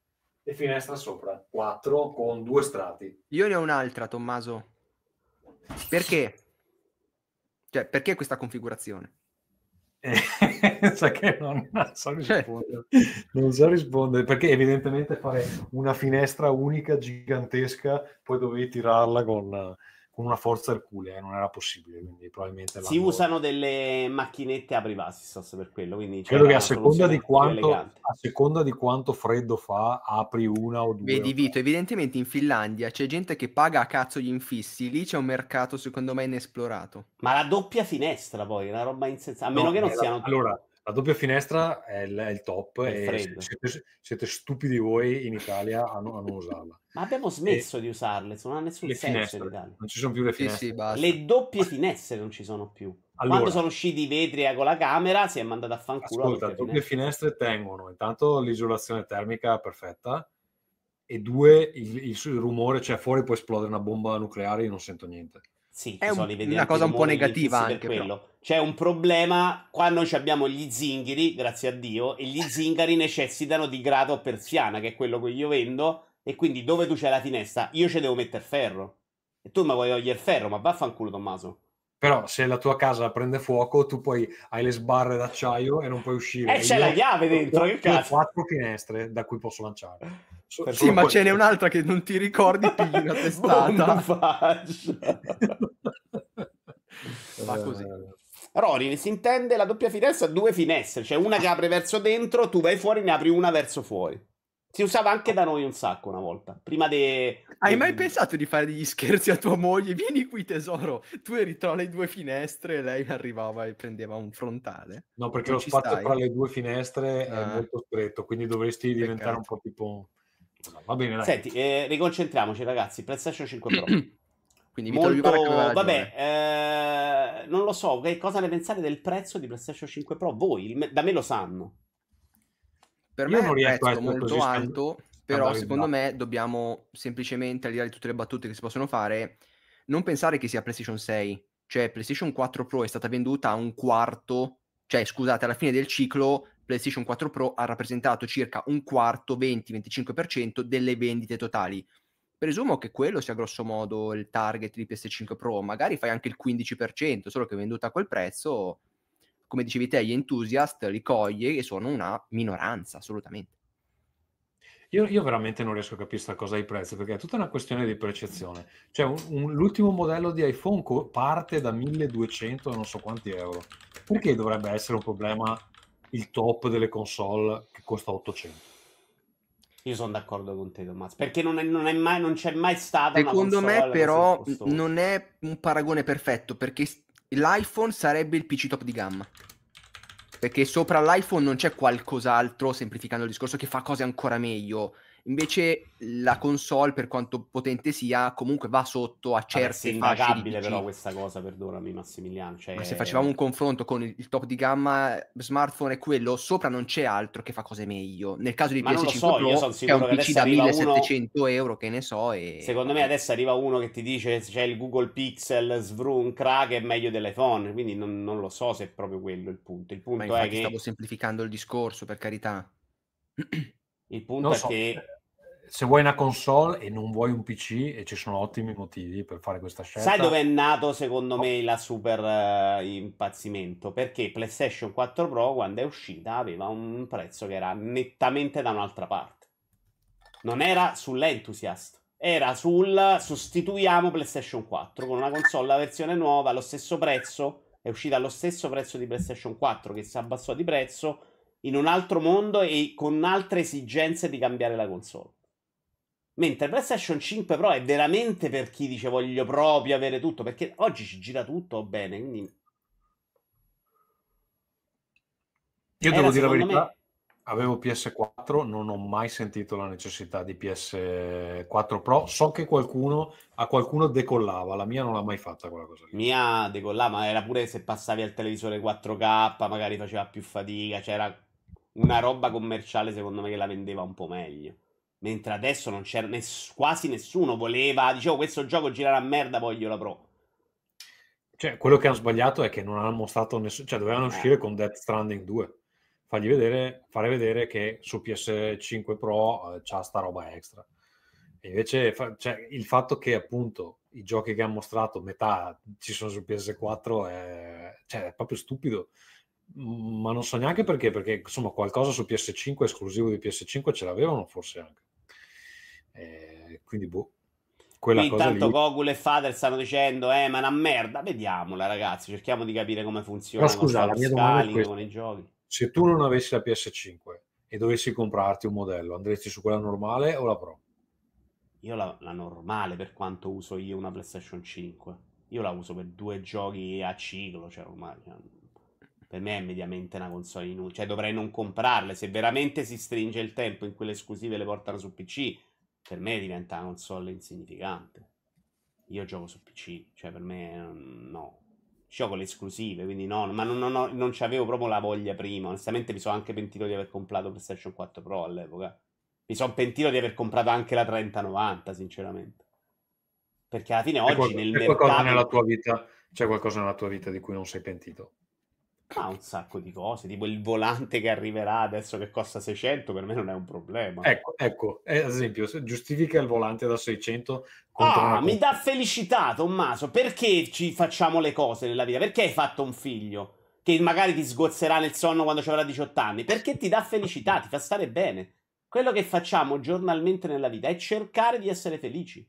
e finestra sopra. Quattro con due strati. Io ne ho un'altra, Tommaso. Perché? Cioè, perché questa configurazione? Eh, sa che non, non, so cioè, rispondere. non so rispondere perché evidentemente fare una finestra unica gigantesca poi dovevi tirarla con, con una forza Erculea, eh, non era possibile. Quindi probabilmente si usano delle macchinette apri Vasisas per quello. Quindi Credo che a seconda, quanto, a seconda, di quanto, freddo fa, apri una o due. Vedi, o Vito, evidentemente in Finlandia c'è gente che paga a cazzo gli infissi, lì c'è un mercato secondo me inesplorato. Ma la doppia finestra poi, è una roba insensata, a meno no, che non siano. Allora, la doppia finestra è il, è il top è e siete, siete, stupidi voi in Italia a, non, a non usarla. Ma abbiamo smesso e di usarle, non ha nessun senso finestre, in Italia. Non ci sono più le finestre. Sì, sì, le doppie finestre non ci sono più. Allora, Quando sono usciti i vetri con la camera si è mandato a fanculo. Ascolta, le doppie finestre. tengono intanto l'isolazione termica perfetta e due il, il, il rumore, cioè fuori può esplodere una bomba nucleare e non sento niente. Sì, è un, una cosa un po' negativa anche C'è un problema, quando noi abbiamo gli zingari, grazie a Dio, e gli zingari necessitano di grado persiana, che è quello che io vendo, e quindi dove tu c'è la finestra, io ci devo mettere ferro. E tu mi vuoi togliere ferro, ma vaffanculo Tommaso. Però se la tua casa prende fuoco, tu poi hai le sbarre d'acciaio e non puoi uscire. Eh, e c'è io la chiave dentro, che cazzo? Ho quattro finestre da cui posso lanciare. So, sì, ma ce n'è un'altra che non ti ricordi, pigli una testata. Va così. Eh, Rorin si intende la doppia finestra, due finestre, cioè una che apre verso dentro, tu vai fuori, e ne apri una verso fuori. Si usava anche da noi un sacco una volta. Prima de... Hai mai pensato di fare degli scherzi a tua moglie? Vieni qui, tesoro. Tu eri tra le due finestre e lei arrivava e prendeva un frontale. No, perché non lo spazio stai. tra le due finestre ah. è molto stretto, quindi dovresti Peccato. diventare un po' tipo Va bene, dai. Senti, eh, riconcentriamoci, ragazzi. PlayStation 5 Pro. Quindi Molto... Park, vabbè, eh, non lo so, che cosa ne pensate del prezzo di PlayStation 5 Pro? Voi, me... da me lo sanno. Per me è un prezzo molto alto, però secondo me dobbiamo semplicemente, al di là di tutte le battute che si possono fare, non pensare che sia PlayStation 6. Cioè, PlayStation 4 Pro è stata venduta a un quarto, cioè, scusate, alla fine del ciclo PlayStation 4 Pro ha rappresentato circa un quarto, 20-25% delle vendite totali. Presumo che quello sia grosso modo il target di PS5 Pro, magari fai anche il 15%, solo che venduta a quel prezzo, come dicevi te, gli entusiast li coglie e sono una minoranza, assolutamente. Io, io, veramente non riesco a capire questa cosa dei prezzi perché è tutta una questione di percezione. Cioè, un, un, l'ultimo modello di iPhone co- parte da 1200 non so quanti euro. Perché dovrebbe essere un problema il top delle console che costa 800. Io sono d'accordo con te, Tommaso, perché non, è, non, è mai, non c'è mai stata Secondo me, però, non è un paragone perfetto perché l'iPhone sarebbe il PC top di gamma. Perché sopra l'iPhone non c'è qualcos'altro, semplificando il discorso, che fa cose ancora meglio. Invece la console, per quanto potente sia, comunque va sotto a certe Vabbè, fasce. È impagabile però questa cosa, perdonami Massimiliano. Cioè... Ma se facevamo un confronto con il, top di gamma smartphone e quello, sopra non c'è altro che fa cose meglio. Nel caso di Ma PS5 so, Pro, che è un PC da 1700 uno... euro, che ne so. E... Secondo me adesso arriva uno che ti dice c'è il Google Pixel Svrunkra crack, è meglio dell'iPhone, quindi non, non, lo so se è proprio quello il punto. Il punto è che... stavo semplificando il discorso, per carità. Il punto non è so, che... Eh, se vuoi una console e non vuoi un PC, e ci sono ottimi motivi per fare questa scelta. Sai dove è nato secondo no. me la super uh, impazzimento? Perché PlayStation 4 Pro quando è uscita aveva un prezzo che era nettamente da un'altra parte. Non era sull'entusiast era sul sostituiamo PlayStation 4 con una console, la versione nuova, allo stesso prezzo, è uscita allo stesso prezzo di PlayStation 4 che si abbassò di prezzo, in un altro mondo e con altre esigenze di cambiare la console. Mentre PlayStation 5 Pro è veramente per chi dice voglio proprio avere tutto, perché oggi ci gira tutto bene, quindi... Io devo dire la verità, me... avevo PS4, non ho mai sentito la necessità di PS4 Pro. So che qualcuno, a qualcuno decollava, la mia non l'ha mai fatta quella cosa lì. Mia decollava, ma era pure se passavi al televisore 4K, magari faceva più fatica, c'era una roba commerciale, secondo me, che la vendeva un po' meglio. Mentre adesso non c'era ness- quasi nessuno voleva, dicevo, questo gioco gira a merda, voglio la pro. Cioè, quello che hanno sbagliato è che non hanno mostrato nessuno, cioè dovevano eh. uscire con Death Stranding 2. Fagli vedere, fare vedere che su PS5 Pro eh, c'ha sta roba extra. E invece fa- cioè, il fatto che appunto i giochi che hanno mostrato metà ci sono su PS4 è, eh, cioè, è proprio stupido ma non so neanche perché, perché insomma qualcosa su PS5 esclusivo di PS5 ce l'avevano forse anche. Eh, quindi boh. Quella Qui intanto lì... Gogol e Father stanno dicendo, eh ma è una merda, vediamola ragazzi, cerchiamo di capire come funziona. Ma scusa, la mia scaling, con i giochi. Se tu non avessi la PS5 e dovessi comprarti un modello, andresti su quella normale o la Pro? Io la, la normale per quanto uso io una PlayStation 5. Io la uso per due giochi a ciclo, cioè ormai per me è mediamente una console inutile. Cioè, dovrei non comprarle. Se veramente si stringe il tempo in cui le esclusive le portano su PC, per me diventa una console insignificante. Io gioco su PC, cioè per me mm, no. Gioco le esclusive, quindi no, ma non, non, non c'avevo proprio la voglia prima. Onestamente mi sono anche pentito di aver comprato PlayStation 4 Pro all'epoca. Mi sono pentito di aver comprato anche la 3090, sinceramente. Perché alla fine oggi qual- nel mercato... C'è qualcosa nella tua vita di cui non sei pentito? Ma un sacco di cose, tipo il volante che arriverà adesso che costa 600, per me non è un problema. Ecco, ecco, eh, ad esempio, giustifica il volante da 600. Ah, mi dà felicità, Tommaso, perché ci facciamo le cose nella vita? Perché hai fatto un figlio che magari ti sgozzerà nel sonno quando ci avrà 18 anni? Perché ti dà felicità, ti fa stare bene. Quello che facciamo giornalmente nella vita è cercare di essere felici.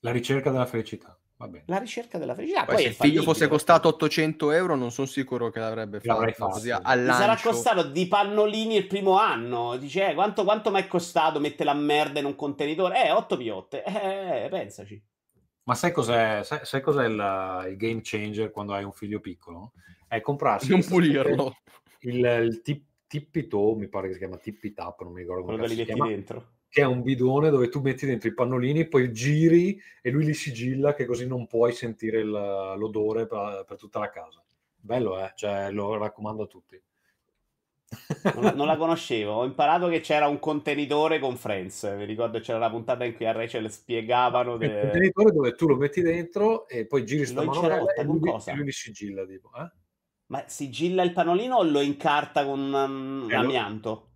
La ricerca della felicità. La ricerca della felicità. Poi, Poi se il figlio fosse costato 800 euro, non sono sicuro che l'avrebbe fatto. fatto. Sarà costato di pannolini il primo anno. Dice, eh, quanto, quanto mi è costato mettere la merda in un contenitore? Eh, 8 piotte. Eh, eh, eh, pensaci. Ma sai cos'è, sai, sai cos'è il, il, game changer quando hai un figlio piccolo? È comprarsi. Non pulirlo. Il, il tip, tippito, mi pare che si chiama tippi non mi ricordo come Quello che li metti dentro che è un bidone dove tu metti dentro i pannolini, poi giri e lui li sigilla che così non puoi sentire il, l'odore per, per, tutta la casa. Bello, eh? Cioè, lo raccomando a tutti. Non, non, la conoscevo, ho imparato che c'era un contenitore con Friends, Mi ricordo c'era la puntata in cui a Rachel spiegavano... De... contenitore dove tu lo metti dentro e poi giri sta manovra e lui, cosa? lui li sigilla, tipo, eh? Ma sigilla il pannolino o lo incarta con um, eh, l'amianto?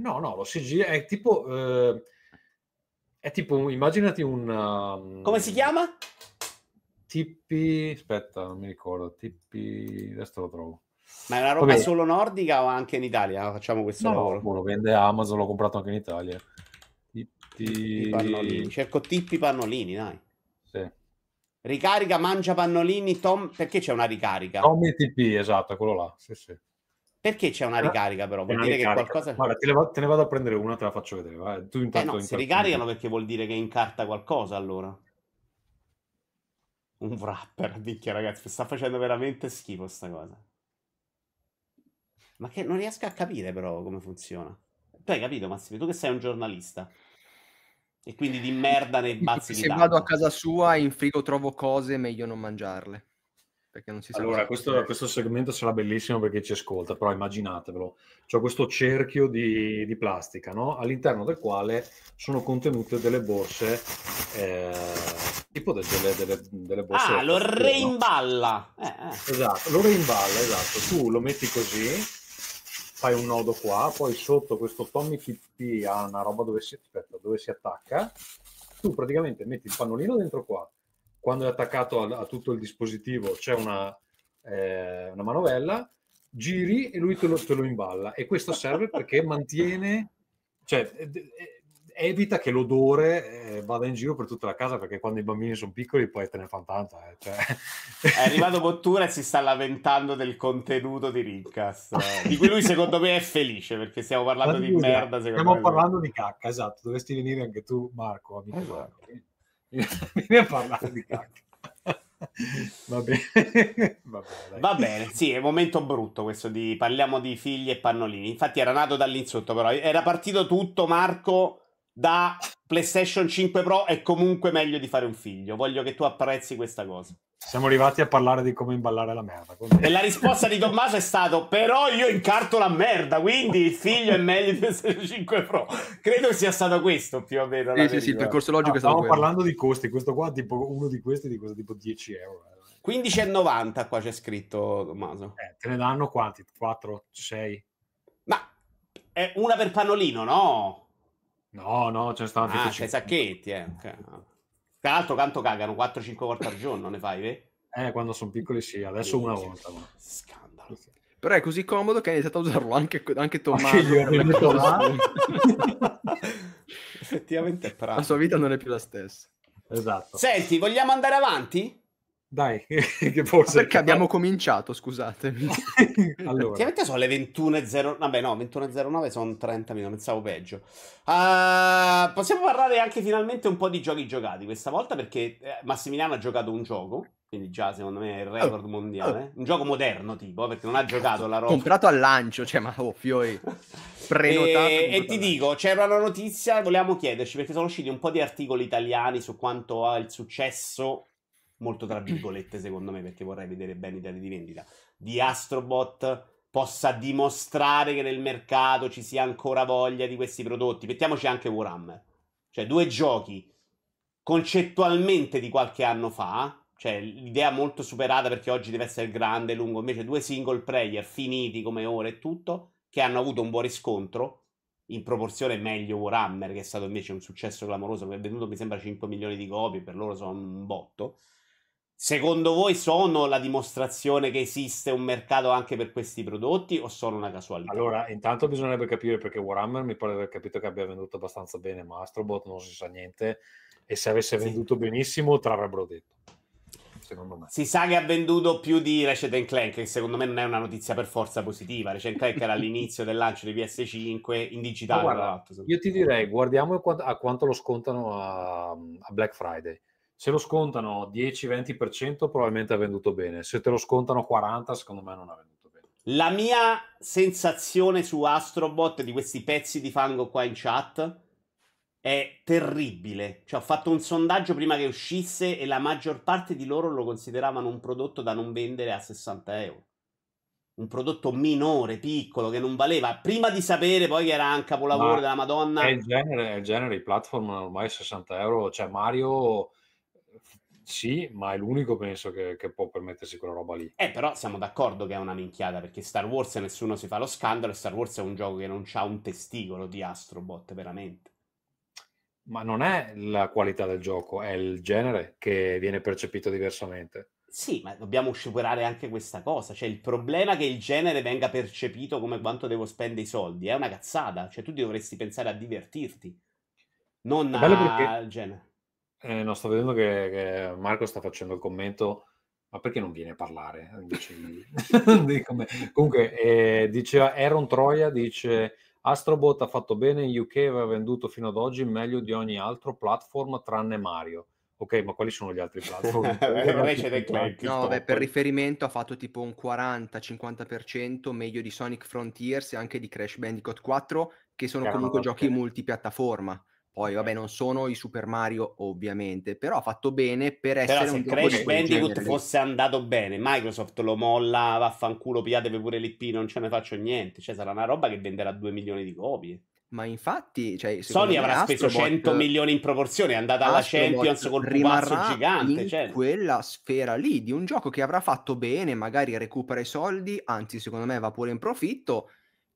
No, no, lo CG è tipo... Eh, è tipo, immaginati un... Um, Come si chiama? Tippi... Aspetta, non mi ricordo. Tippi... Adesso lo trovo. Ma è una roba Vabbè. solo nordica o anche in Italia? Facciamo questo no, lavoro. No, lo vende Amazon, l'ho comprato anche in Italia. Tippi... pannolini. Cerco Tippi Pannolini, dai. Sì. Ricarica, mangia pannolini, Tom... Perché c'è una ricarica? Tommy TP, esatto, quello là. Sì, sì. Perché c'è una eh, ricarica però? Vuol dire ricarica. che qualcosa... Guarda, te ne, vado, te ne, vado a prendere una, te la faccio vedere. Va. Tu eh, intanto eh no, si ricaricano perché vuol dire che incarta qualcosa allora. Un wrapper, dicchia, ragazzi, sta facendo veramente schifo sta cosa. Ma che non riesco a capire però come funziona. Tu hai capito Massimo, tu che sei un giornalista. E quindi di merda nei bazzi Se vado a casa sua e in frigo trovo cose, meglio non mangiarle. Perché non si sa allora, questo, questo, segmento sarà bellissimo per chi ci ascolta, però immaginatevelo. C'è questo cerchio di, di plastica, no? all'interno del quale sono contenute delle borse, eh, tipo delle, delle, delle borse... Ah, lo plastica, reimballa! Eh, eh. Esatto, lo reimballa, esatto. Tu lo metti così, fai un nodo qua, poi sotto questo Tommy TP ha una roba dove si, aspetta, dove si attacca, tu praticamente metti il pannolino dentro qua, quando è attaccato a, a tutto il dispositivo c'è una, eh, una, manovella, giri e lui te lo, te lo imballa. E questo serve perché mantiene, cioè eh, eh, evita che l'odore eh, vada in giro per tutta la casa perché quando i bambini sono piccoli poi te ne fanno tanta eh, cioè... è arrivato Bottura e si sta lamentando del contenuto di Rincas, di cui lui secondo me è felice perché stiamo parlando Quando di merda stiamo me. parlando di cacca esatto dovresti venire anche tu Marco amico esatto. Marco vieni a parlare di cacca. Va bene. Va, bene Va bene, sì, è un momento brutto questo di parliamo di figli e pannolini. Infatti era nato dall'insulto, però era partito tutto Marco da PlayStation 5 Pro è comunque meglio di fare un figlio. Voglio che tu apprezzi questa cosa. Siamo arrivati a parlare di come imballare la merda. E la risposta di Tommaso è stata: Però io incarto la merda, quindi il figlio è meglio di PlayStation 5 Pro. Credo sia stato questo più o meno. Sì, sì, sì, il percorso logico ah, è stato. Stiamo parlando di costi. Questo qua, tipo, uno di questi, di cosa, tipo 10 euro. 15,90 eh. qua c'è scritto Tommaso. Eh, te ne danno quanti? 4, 6? Ma è una per pannolino, no? No, no, ce ne stanno ah, anche sacchetti, eh. Tra l'altro tanto cagano 4-5 volte al giorno, ne fai, vedi? Eh, quando sono piccoli sì, adesso sì, una sì. volta. Ma... Scandalo. Però è così comodo che hai iniziato a usarlo anche, anche Tommaso. Effettivamente è pratico. La sua vita non è più la stessa. Esatto. Senti, vogliamo andare avanti? Dai, che forse... Perché abbiamo cominciato, scusatemi. allora. Ultimamente sono le 21.09, vabbè no, 21.09 sono 30 minuti, pensavo peggio. Uh, possiamo parlare anche finalmente un po' di giochi giocati questa volta, perché eh, Massimiliano ha giocato un gioco, quindi già secondo me è il oh, record mondiale. Oh. Un gioco moderno tipo, perché non ha giocato la roba. Comprato al lancio, cioè ma oh, fioi... Prenotato, e, e ti dico, c'era una notizia, volevamo chiederci, perché sono usciti un po' di articoli italiani su quanto ha il successo molto tra virgolette secondo me perché vorrei vedere bene i dati di vendita di Astrobot possa dimostrare che nel mercato ci sia ancora voglia di questi prodotti. Mettiamoci anche Warhammer, cioè due giochi concettualmente di qualche anno fa, cioè l'idea molto superata perché oggi deve essere grande, lungo, invece due single player finiti come ora e tutto, che hanno avuto un buon riscontro, in proporzione meglio Warhammer che è stato invece un successo clamoroso, che è venduto mi sembra 5 milioni di copie, per loro sono un botto Secondo voi sono la dimostrazione che esiste un mercato anche per questi prodotti o sono una casualità? Allora, intanto bisognerebbe capire perché Warhammer mi pare aver capito che abbia venduto abbastanza bene, ma Astrobot non si sa niente e se avesse venduto benissimo te l'avrebbero detto. Secondo me. Si sa che ha venduto più di Ratchet Clank, che secondo me non è una notizia per forza positiva. Ratchet Clank era all'inizio del lancio di PS5 in digitale. Guarda, io ti direi, guardiamo a quanto lo scontano a, a Black Friday se lo scontano 10-20% probabilmente ha venduto bene, se te lo scontano 40% secondo me non ha venduto bene. La mia sensazione su Astrobot di questi pezzi di fango qua in chat è terribile. Cioè ho fatto un sondaggio prima che uscisse e la maggior parte di loro lo consideravano un prodotto da non vendere a 60 euro. Un prodotto minore, piccolo, che non valeva. Prima di sapere poi che era un capolavoro Ma della Madonna. È il genere, è il genere, i platform ormai 60 euro. Cioè Mario sì, ma è l'unico penso che, che, può permettersi quella roba lì. Eh, però siamo d'accordo che è una minchiata, perché Star Wars nessuno si fa lo scandalo e Star Wars è un gioco che non ha un testicolo di Astrobot, veramente. Ma non è la qualità del gioco, è il genere che viene percepito diversamente. Sì, ma dobbiamo superare anche questa cosa. Cioè, il problema che il genere venga percepito come quanto devo spendere i soldi è una cazzata. Cioè, tu dovresti pensare a divertirti, non al perché... genere eh, no, sto vedendo che, che, Marco sta facendo il commento, ma perché non viene a parlare? Di... Comunque, eh, diceva Aaron Troia, dice Astrobot ha fatto bene in UK, aveva venduto fino ad oggi meglio di ogni altro platform tranne Mario. Ok, ma quali sono gli altri platform? Cioè, no, beh, per riferimento ha fatto tipo un 40-50% meglio di Sonic Frontiers e anche di Crash Bandicoot 4, che sono Caramba, comunque giochi multipiattaforma poi, vabbè, non sono i Super Mario, ovviamente, però ha fatto bene per essere però un gioco Crash Bandicoot fosse andato bene, Microsoft lo molla, vaffanculo, piatevi pure l'IP, non ce ne faccio niente. Cioè, sarà una roba che venderà 2 milioni di copie. Ma infatti, cioè, Sony avrà Astrobot, speso 100 milioni in proporzione, è andata alla Champions col pupazzo gigante. In cioè. quella sfera lì di un gioco che avrà fatto bene, magari recupera i soldi, anzi, secondo me va pure in profitto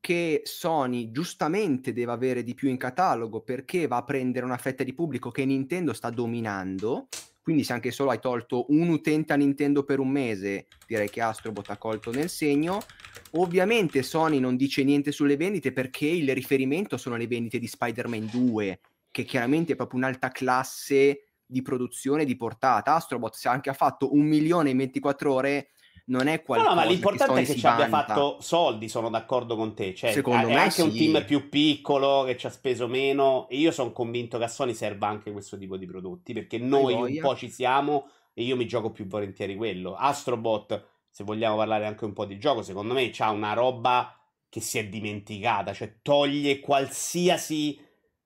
che Sony giustamente deve avere di più in catalogo perché va a prendere una fetta di pubblico che Nintendo sta dominando. Quindi se anche solo hai tolto un utente a Nintendo per un mese, direi che Astrobot ha colto nel segno. Ovviamente Sony non dice niente sulle vendite perché il riferimento sono le vendite di Spider-Man 2, che chiaramente è proprio un'alta classe di produzione di portata. Astrobot se anche ha fatto un milione in 24 ore, non è qualcosa no, no ma l'importante che è che ci abbia fatto soldi, sono d'accordo con te. Cioè, Secondo me anche sì. un team più piccolo che ci ha speso meno. E io sono convinto che a Sony serva anche questo tipo di prodotti perché noi un po' ci siamo e io mi gioco più volentieri quello. Astrobot, se vogliamo parlare anche un po' di gioco, secondo me c'ha una roba che si è dimenticata, cioè toglie qualsiasi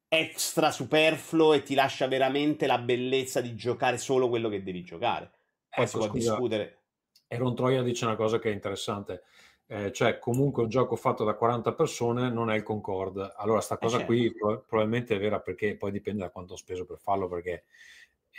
extra superfluo e ti lascia veramente la bellezza di giocare solo quello che devi giocare. Poi ecco, si può scusa. discutere Aaron Troia dice una cosa che è interessante, eh, cioè comunque un gioco fatto da 40 persone non è il Concorde. Allora sta eh, cosa qui certo. pro- probabilmente è vera perché poi dipende da quanto ho speso per farlo perché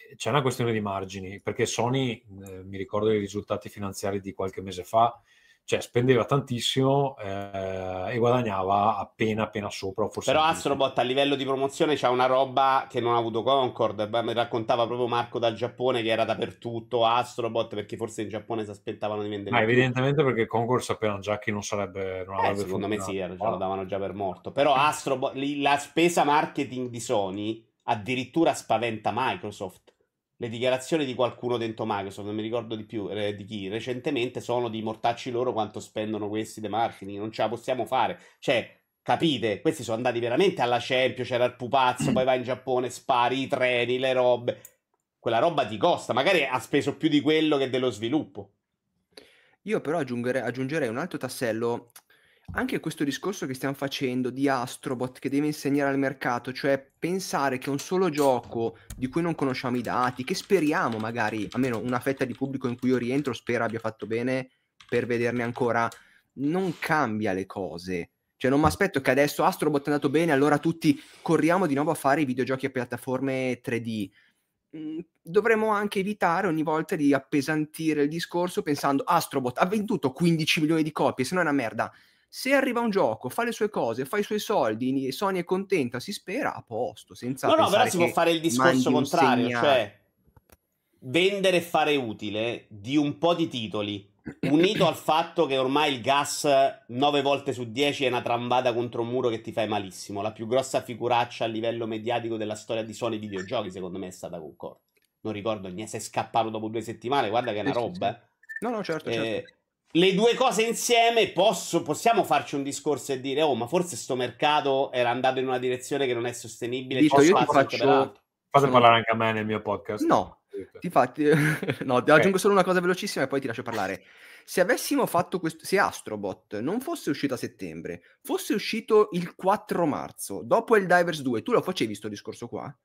eh, c'è una questione di margini, perché Sony, eh, mi ricordo i risultati finanziari di qualche mese fa, cioè spendeva tantissimo eh, e guadagnava appena appena sopra. Forse Però Astrobot a livello di promozione c'ha una roba che non ha avuto Concord, mi raccontava proprio Marco dal Giappone che era dappertutto Astrobot perché forse in Giappone si aspettavano di vendere. Ma ah, evidentemente perché Concord sapevano già che non sarebbe... Non eh, secondo me sì, era, già, lo davano già per morto. Però Astrobot, la spesa marketing di Sony addirittura spaventa Microsoft le dichiarazioni di qualcuno dentro Microsoft, non mi ricordo di più eh, di chi, recentemente sono di mortacci loro quanto spendono questi dei marketing, non ce la possiamo fare. Cioè, capite, questi sono andati veramente alla Champions, c'era il pupazzo, poi va in Giappone, spari i treni, le robe. Quella roba ti costa, magari ha speso più di quello che dello sviluppo. Io però aggiungerei, aggiungerei un altro tassello anche questo discorso che stiamo facendo di Astrobot che deve insegnare al mercato, cioè pensare che un solo gioco di cui non conosciamo i dati, che speriamo magari, almeno una fetta di pubblico in cui io rientro, spera abbia fatto bene per vederne ancora, non cambia le cose. Cioè non mi aspetto che adesso Astrobot è andato bene, allora tutti corriamo di nuovo a fare i videogiochi a piattaforme 3D mm, dovremmo anche evitare ogni volta di appesantire il discorso pensando Astrobot ha venduto 15 milioni di copie, se no è una merda. Se arriva un gioco, fa le sue cose, fa i suoi soldi, Sony è contenta, si spera, a posto, senza No, no, però si può fare il discorso contrario, cioè vendere e fare utile di un po' di titoli, unito al fatto che ormai il gas 9 volte su 10 è una trambata contro un muro che ti fai malissimo. La più grossa figuraccia a livello mediatico della storia di Sony videogiochi, secondo me, è stata Concord. Non ricordo niente, sei scappato dopo due settimane, guarda che è una eh roba. No, no, certo, eh, certo le due cose insieme posso, possiamo farci un discorso e dire, oh, ma forse sto mercato era andato in una direzione che non è sostenibile. Dito, io ti faccio... Fate no. parlare anche a me nel mio podcast. No, ti infatti, no, ti okay. aggiungo solo una cosa velocissima e poi ti lascio parlare. Se avessimo fatto questo, se Astrobot non fosse uscito a settembre, fosse uscito il 4 marzo, dopo il Divers 2, tu lo facevi questo discorso qua?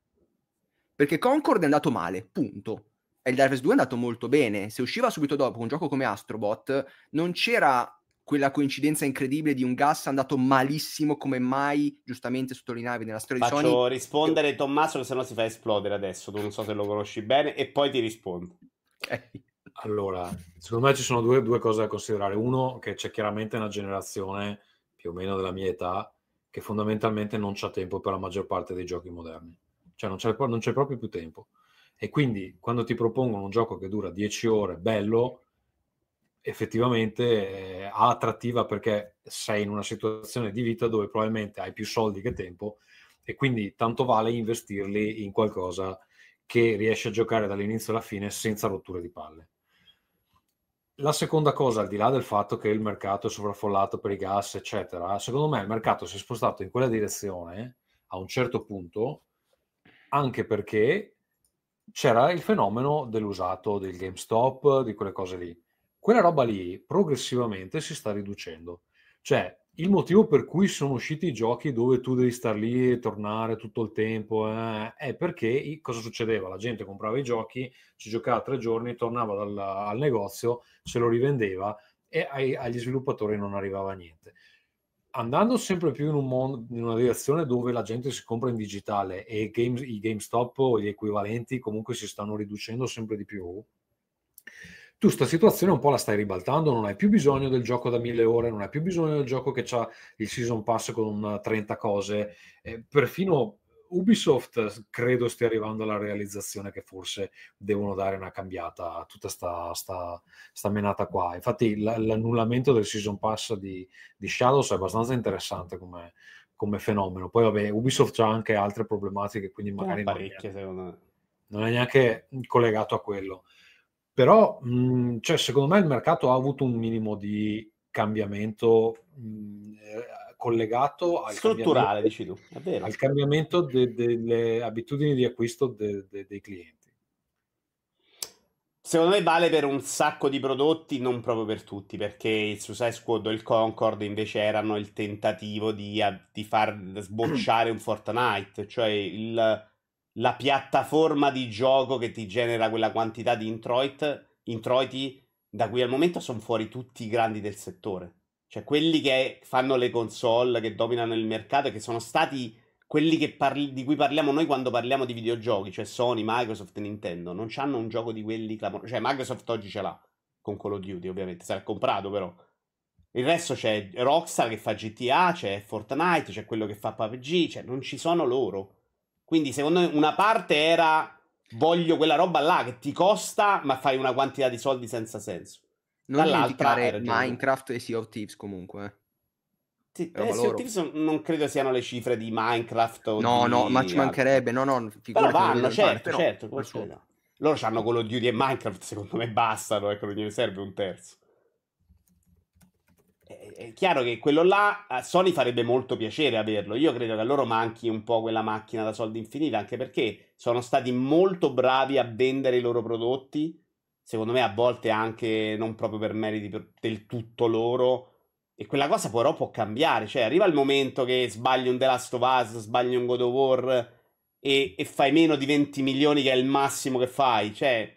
Perché Concord è andato male, punto Helldivers 2 è andato molto bene. Se usciva subito dopo un gioco come Astrobot, non c'era quella coincidenza incredibile di un gas andato malissimo come mai giustamente sottolineavi nella storia Faccio di Sony. Faccio rispondere io... Tommaso che sennò si fa esplodere adesso, tu non so se lo conosci bene e poi ti rispondo. Okay. Allora, secondo me ci sono due, due cose da considerare. Uno, che c'è chiaramente una generazione più o meno della mia età che fondamentalmente non c'ha tempo per la maggior parte dei giochi moderni. Cioè non c'è, non c'è proprio più tempo e quindi quando ti propongono un gioco che dura 10 ore, bello, effettivamente eh, ha attrattiva perché sei in una situazione di vita dove probabilmente hai più soldi che tempo e quindi tanto vale investirli in qualcosa che riesci a giocare dall'inizio alla fine senza rotture di palle. La seconda cosa, al di là del fatto che il mercato è sovraffollato per i gas, eccetera, secondo me il mercato si è spostato in quella direzione eh, a un certo punto, anche perché c'era il fenomeno dell'usato, del GameStop, di quelle cose lì. Quella roba lì progressivamente si sta riducendo. Cioè, il motivo per cui sono usciti i giochi dove tu devi star lì e tornare tutto il tempo eh, è perché cosa succedeva? La gente comprava i giochi, ci giocava tre giorni, tornava dal, al negozio, se lo rivendeva e ai, agli sviluppatori non arrivava niente andando sempre più in, un mondo, in una direzione dove la gente si compra in digitale e game, i GameStop o gli equivalenti comunque si stanno riducendo sempre di più, tu questa situazione un po' la stai ribaltando, non hai più bisogno del gioco da mille ore, non hai più bisogno del gioco che ha il season pass con 30 cose, eh, perfino Ubisoft credo stia arrivando alla realizzazione che forse devono dare una cambiata a tutta sta, sta, sta menata qua. Infatti l- l'annullamento del Season Pass di, di Shadows è abbastanza interessante come, come fenomeno. Poi vabbè, Ubisoft ha anche altre problematiche, quindi eh, magari... Eh, parecchie, non è, secondo me. Non è neanche collegato a quello. Però, mh, mm, cioè, secondo me il mercato ha avuto un minimo di cambiamento mh, mm, eh, collegato al strutturale, dici tu, è vero. al cambiamento de, delle abitudini di acquisto de, dei clienti. Secondo me vale per un sacco di prodotti, non proprio per tutti, perché il Suicide Squad o il Concord invece erano il tentativo di, di far sbocciare un Fortnite, cioè il, la piattaforma di gioco che ti genera quella quantità di introit, introiti da cui al momento sono fuori tutti i grandi del settore. Cioè, quelli che fanno le console, che dominano il mercato e che sono stati quelli parli, di cui parliamo noi quando parliamo di videogiochi, cioè Sony, Microsoft, Nintendo, non hanno un gioco di quelli clamorosi. Cioè, Microsoft oggi ce l'ha con Call of Duty, ovviamente, sarà comprato però. Il resto c'è Rockstar che fa GTA, c'è Fortnite, c'è quello che fa PUBG, cioè non ci sono loro. Quindi secondo me una parte era voglio quella roba là che ti costa ma fai una quantità di soldi senza senso. Non dimenticare eh, Minecraft e Sea of Thieves comunque. eh, eh Sea of Thieves non credo siano le cifre di Minecraft o No, di... no, ma ci mancherebbe, no, no, Però vanno, certo, fare, certo, però, certo. Loro hanno quello di Duty e Minecraft, secondo me bastano, ecco, non gliene serve un terzo. È chiaro che quello là a Sony farebbe molto piacere averlo. Io credo che a loro manchi un po' quella macchina da soldi infinita, anche perché sono stati molto bravi a vendere i loro prodotti secondo me a volte anche non proprio per meriti per, del tutto loro. E quella cosa però può cambiare, cioè arriva il momento che sbagli un The Last of Us, sbagli un God of War e, e fai meno di 20 milioni che è il massimo che fai, cioè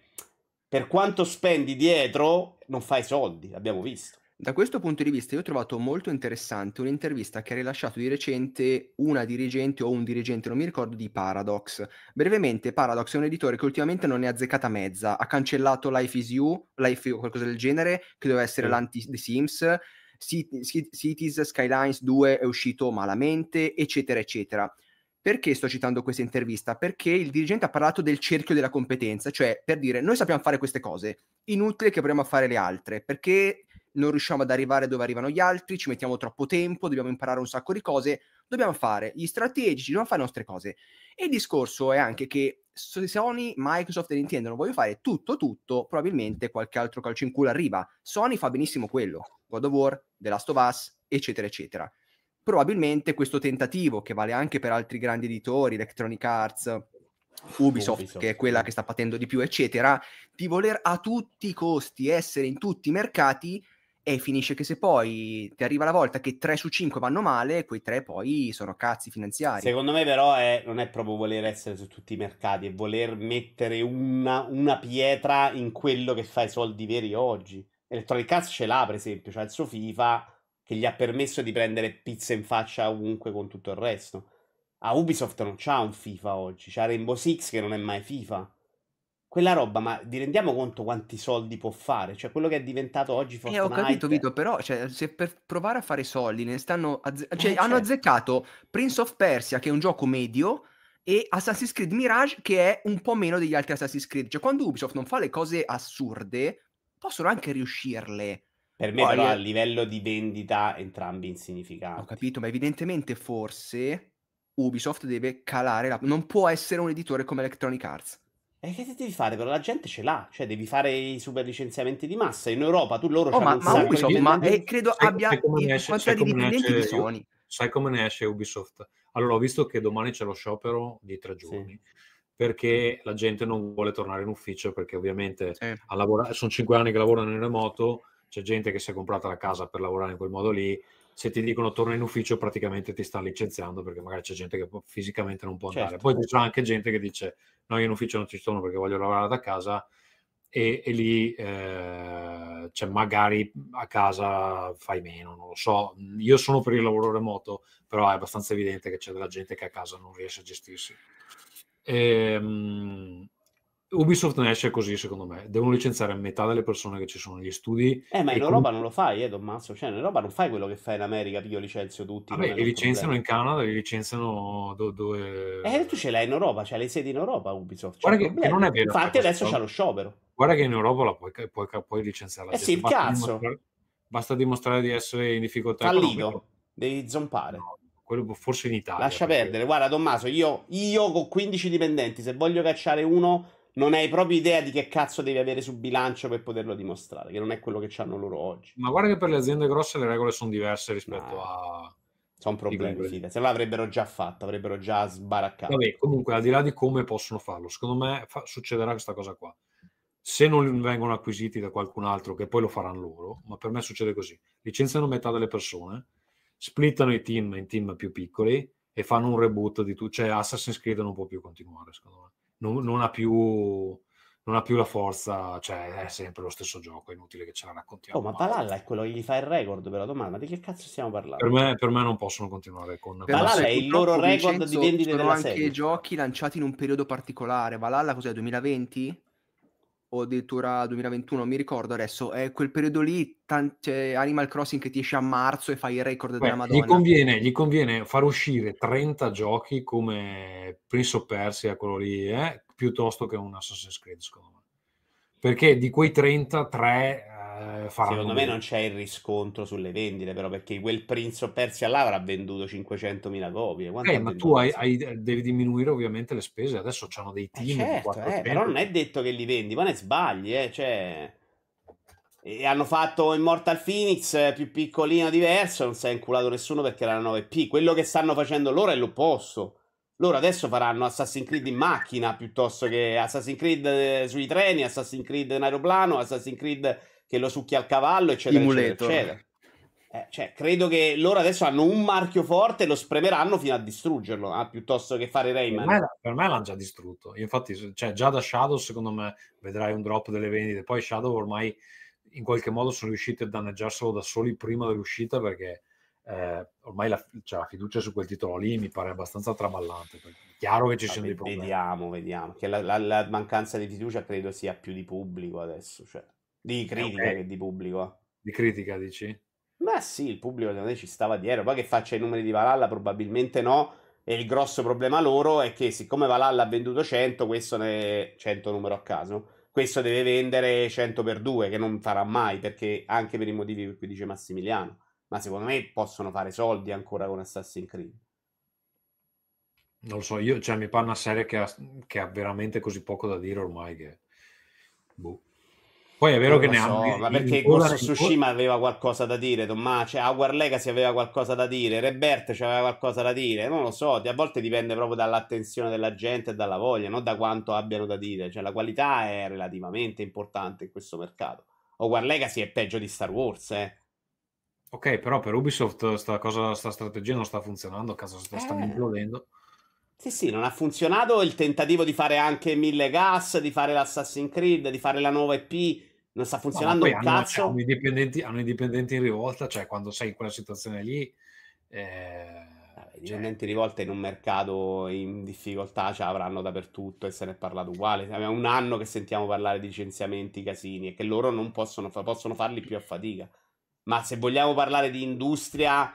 per quanto spendi dietro non fai soldi, l'abbiamo visto. Da questo punto di vista io ho trovato molto interessante un'intervista che ha rilasciato di recente una dirigente o un dirigente, non mi ricordo, di Paradox. Brevemente, Paradox è un editore che ultimamente non è azzeccata mezza, ha cancellato Life is You, Life o qualcosa del genere, che doveva essere l'anti The Sims, Cities Skylines 2 è uscito malamente, eccetera, eccetera. Perché sto citando questa intervista? Perché il dirigente ha parlato del cerchio della competenza, cioè per dire noi sappiamo fare queste cose, inutile che proviamo a fare le altre, perché non riusciamo ad arrivare dove arrivano gli altri, ci mettiamo troppo tempo, dobbiamo imparare un sacco di cose, dobbiamo fare gli strategici, dobbiamo fare le nostre cose. E il discorso è anche che se Sony, Microsoft e Nintendo non vogliono fare tutto, tutto, probabilmente qualche altro calcio in culo arriva. Sony fa benissimo quello, God of War, The Last of Us, eccetera, eccetera. Probabilmente questo tentativo, che vale anche per altri grandi editori, Electronic Arts, Ubisoft, Ubisoft, che è quella che sta patendo di più, eccetera, di voler a tutti i costi essere in tutti i mercati, e finisce che se poi ti arriva la volta che 3 su 5 vanno male, quei 3 poi sono cazzi finanziari. Secondo me però è, non è proprio voler essere su tutti i mercati, è voler mettere una, una pietra in quello che fa i soldi veri oggi. Electronic Arts ce l'ha per esempio, cioè il suo FIFA che gli ha permesso di prendere pizza in faccia ovunque con tutto il resto. A Ubisoft non c'ha un FIFA oggi, c'ha Rainbow Six che non è mai FIFA quella roba, ma vi rendiamo conto quanti soldi può fare? Cioè, quello che è diventato oggi Fortnite... Eh, ho capito, Vito, però, cioè, se per provare a fare soldi ne stanno... Azze- eh, cioè, eh, hanno certo. azzeccato Prince of Persia, che è un gioco medio, e Assassin's Creed Mirage, che è un po' meno degli altri Assassin's Creed. Cioè, quando Ubisoft non fa le cose assurde, possono anche riuscirle. Per me, Poi, però, a livello di vendita, entrambi insignificanti. Ho capito, ma evidentemente forse Ubisoft deve calare la... Non può essere un editore come Electronic Arts e che devi fare? Però la gente ce l'ha, cioè devi fare i super licenziamenti di massa. In Europa tu loro oh, ma, ma Ubisoft, di... ma eh, credo sai, abbia quantità di dipendenti di Sony. Sai come ne esce Ubisoft? Allora, ho visto che domani c'è lo sciopero di tre giorni. Sì. Perché la gente non vuole tornare in ufficio, perché ovviamente a lavora... sono cinque anni che lavorano in remoto, c'è gente che si è comprata la casa per lavorare in quel modo lì, se ti dicono torna in ufficio praticamente ti sta licenziando perché magari c'è gente che fisicamente non può andare. Certo. Poi c'è anche gente che dice no, io in ufficio non ci sono perché voglio lavorare da casa, e, e lì eh, cioè magari a casa fai meno, non lo so. Io sono per il lavoro remoto, però è abbastanza evidente che c'è della gente che a casa non riesce a gestirsi. E, ehm, Ubisoft ne esce così, secondo me. Devono licenziare metà delle persone che ci sono negli studi. Eh, ma in Europa com- non lo fai, eh, Tommaso. Cioè, in Europa non fai quello che fai in America, io licenzio tutti. Vabbè, li licenziano in Canada, li licenziano do- dove... Eh, tu ce l'hai in Europa, c'hai le sedi in Europa, Ubisoft. Guarda che, che, non è vero. Infatti cioè, adesso c'è lo sciopero. Guarda che in Europa la puoi, puoi, puoi licenziare la eh Eh sì, il basta cazzo. Dimostrare, basta dimostrare di essere in difficoltà Fallito, devi zompare. No quello forse in Italia. Lascia perché... perdere, guarda Tommaso, io, io, con 15 dipendenti, se voglio cacciare uno non hai proprio idea di che cazzo devi avere sul bilancio per poterlo dimostrare, che non è quello che hanno loro oggi. Ma guarda che per le aziende grosse le regole sono diverse rispetto no. a... Sono problemi, fida. se no l'avrebbero già fatto, avrebbero già sbaraccato. Vabbè, comunque, al di là di come possono farlo, secondo me fa- succederà questa cosa qua. Se non vengono acquisiti da qualcun altro, che poi lo faranno loro, ma per me succede così. Licenziano metà delle persone, splittano i team in team più piccoli e fanno un reboot di tutto. Cioè Assassin's Creed non può più continuare, secondo me non, non, ha più, non, ha più, la forza, cioè è sempre lo stesso gioco, è inutile che ce la raccontiamo. Oh, ma Valhalla è quello che gli fa il record per la domanda, di che cazzo stiamo parlando? Per me, per me non possono continuare con... Valhalla è il loro record Vincenzo, di vendita della serie. Sono anche giochi lanciati in un periodo particolare, Valhalla cos'è, 2020? o addirittura 2021, non mi ricordo adesso, è quel periodo lì, tante cioè Animal Crossing che ti esce a marzo e fai il record Beh, della Madonna. Gli conviene, gli conviene far uscire 30 giochi come Prince of Persia, quello lì, eh, piuttosto che un Assassin's Creed, secondo me. Perché di quei 30, 3 eh, Secondo me non c'è il riscontro sulle vendite, però, perché quel Prince of Persia là avrà venduto 500.000 copie. eh, ma tu hai, hai, devi diminuire ovviamente le spese. Adesso c'hanno dei eh, team. Eh certo, eh, però non è detto che li vendi, ma ne sbagli, eh, cioè... E hanno fatto Immortal Phoenix eh, più piccolino, diverso, non si è inculato nessuno perché era la 9P. Quello che stanno facendo loro è l'opposto. Loro adesso faranno Assassin's Creed in macchina piuttosto che Assassin's Creed eh, sui treni, Assassin's Creed in aeroplano, Assassin's Creed che lo succhia al cavallo, eccetera, Simulator. eccetera, eccetera. Eh, cioè, credo che loro adesso hanno un marchio forte e lo spremeranno fino a distruggerlo, eh, piuttosto che fare Rayman. Per me, per me l'hanno già distrutto. Io infatti, cioè, già da Shadow, secondo me, vedrai un drop delle vendite. Poi Shadow ormai in qualche modo sono riusciti a danneggiarselo da soli prima dell'uscita perché eh, ormai la, cioè, la, fiducia su quel titolo lì mi pare abbastanza traballante. chiaro che ci ah, siano dei problemi. Vediamo, vediamo. Che la, la, la, mancanza di fiducia credo sia più di pubblico adesso, cioè di eh, critica okay. che di pubblico. Eh. Di critica dici? Ma sì, il pubblico secondo me ci stava dietro. Poi che faccia i numeri di Valhalla probabilmente no. E il grosso problema loro è che siccome Valhalla ha venduto 100, questo ne è 100 numero a caso, questo deve vendere 100 per 2, che non farà mai, perché anche per i motivi che qui dice Massimiliano ma secondo me possono fare soldi ancora con Assassin's Creed. Non lo so, io, cioè, mi pare una serie che ha, che ha, veramente così poco da dire ormai che... Boh. Poi è vero non che ne so, ha... Ma perché Ghost of Tsushima aveva qualcosa da dire, Tommaso, cioè, Howard Legacy aveva qualcosa da dire, Rebert aveva qualcosa da dire, non lo so, a volte dipende proprio dall'attenzione della gente e dalla voglia, non da quanto abbiano da dire, cioè la qualità è relativamente importante in questo mercato. Howard Legacy è peggio di Star Wars, eh. Ok, però per Ubisoft sta, cosa, sta strategia non sta funzionando, a caso sta, eh. stanno implodendo. Sì, sì, non ha funzionato il tentativo di fare anche mille gas, di fare l'Assassin's Creed, di fare la nuova EP, non sta funzionando no, un hanno, cazzo. Cioè, hanno, i dipendenti, hanno, i dipendenti, in rivolta, cioè quando sei in quella situazione lì... Eh... I cioè dipendenti cioè... rivolta in un mercato in difficoltà ce cioè, l'avranno dappertutto e se ne è parlato uguale. È un anno che sentiamo parlare di licenziamenti, casini e che loro non possono, possono farli più a fatica. Ma se vogliamo parlare di industria,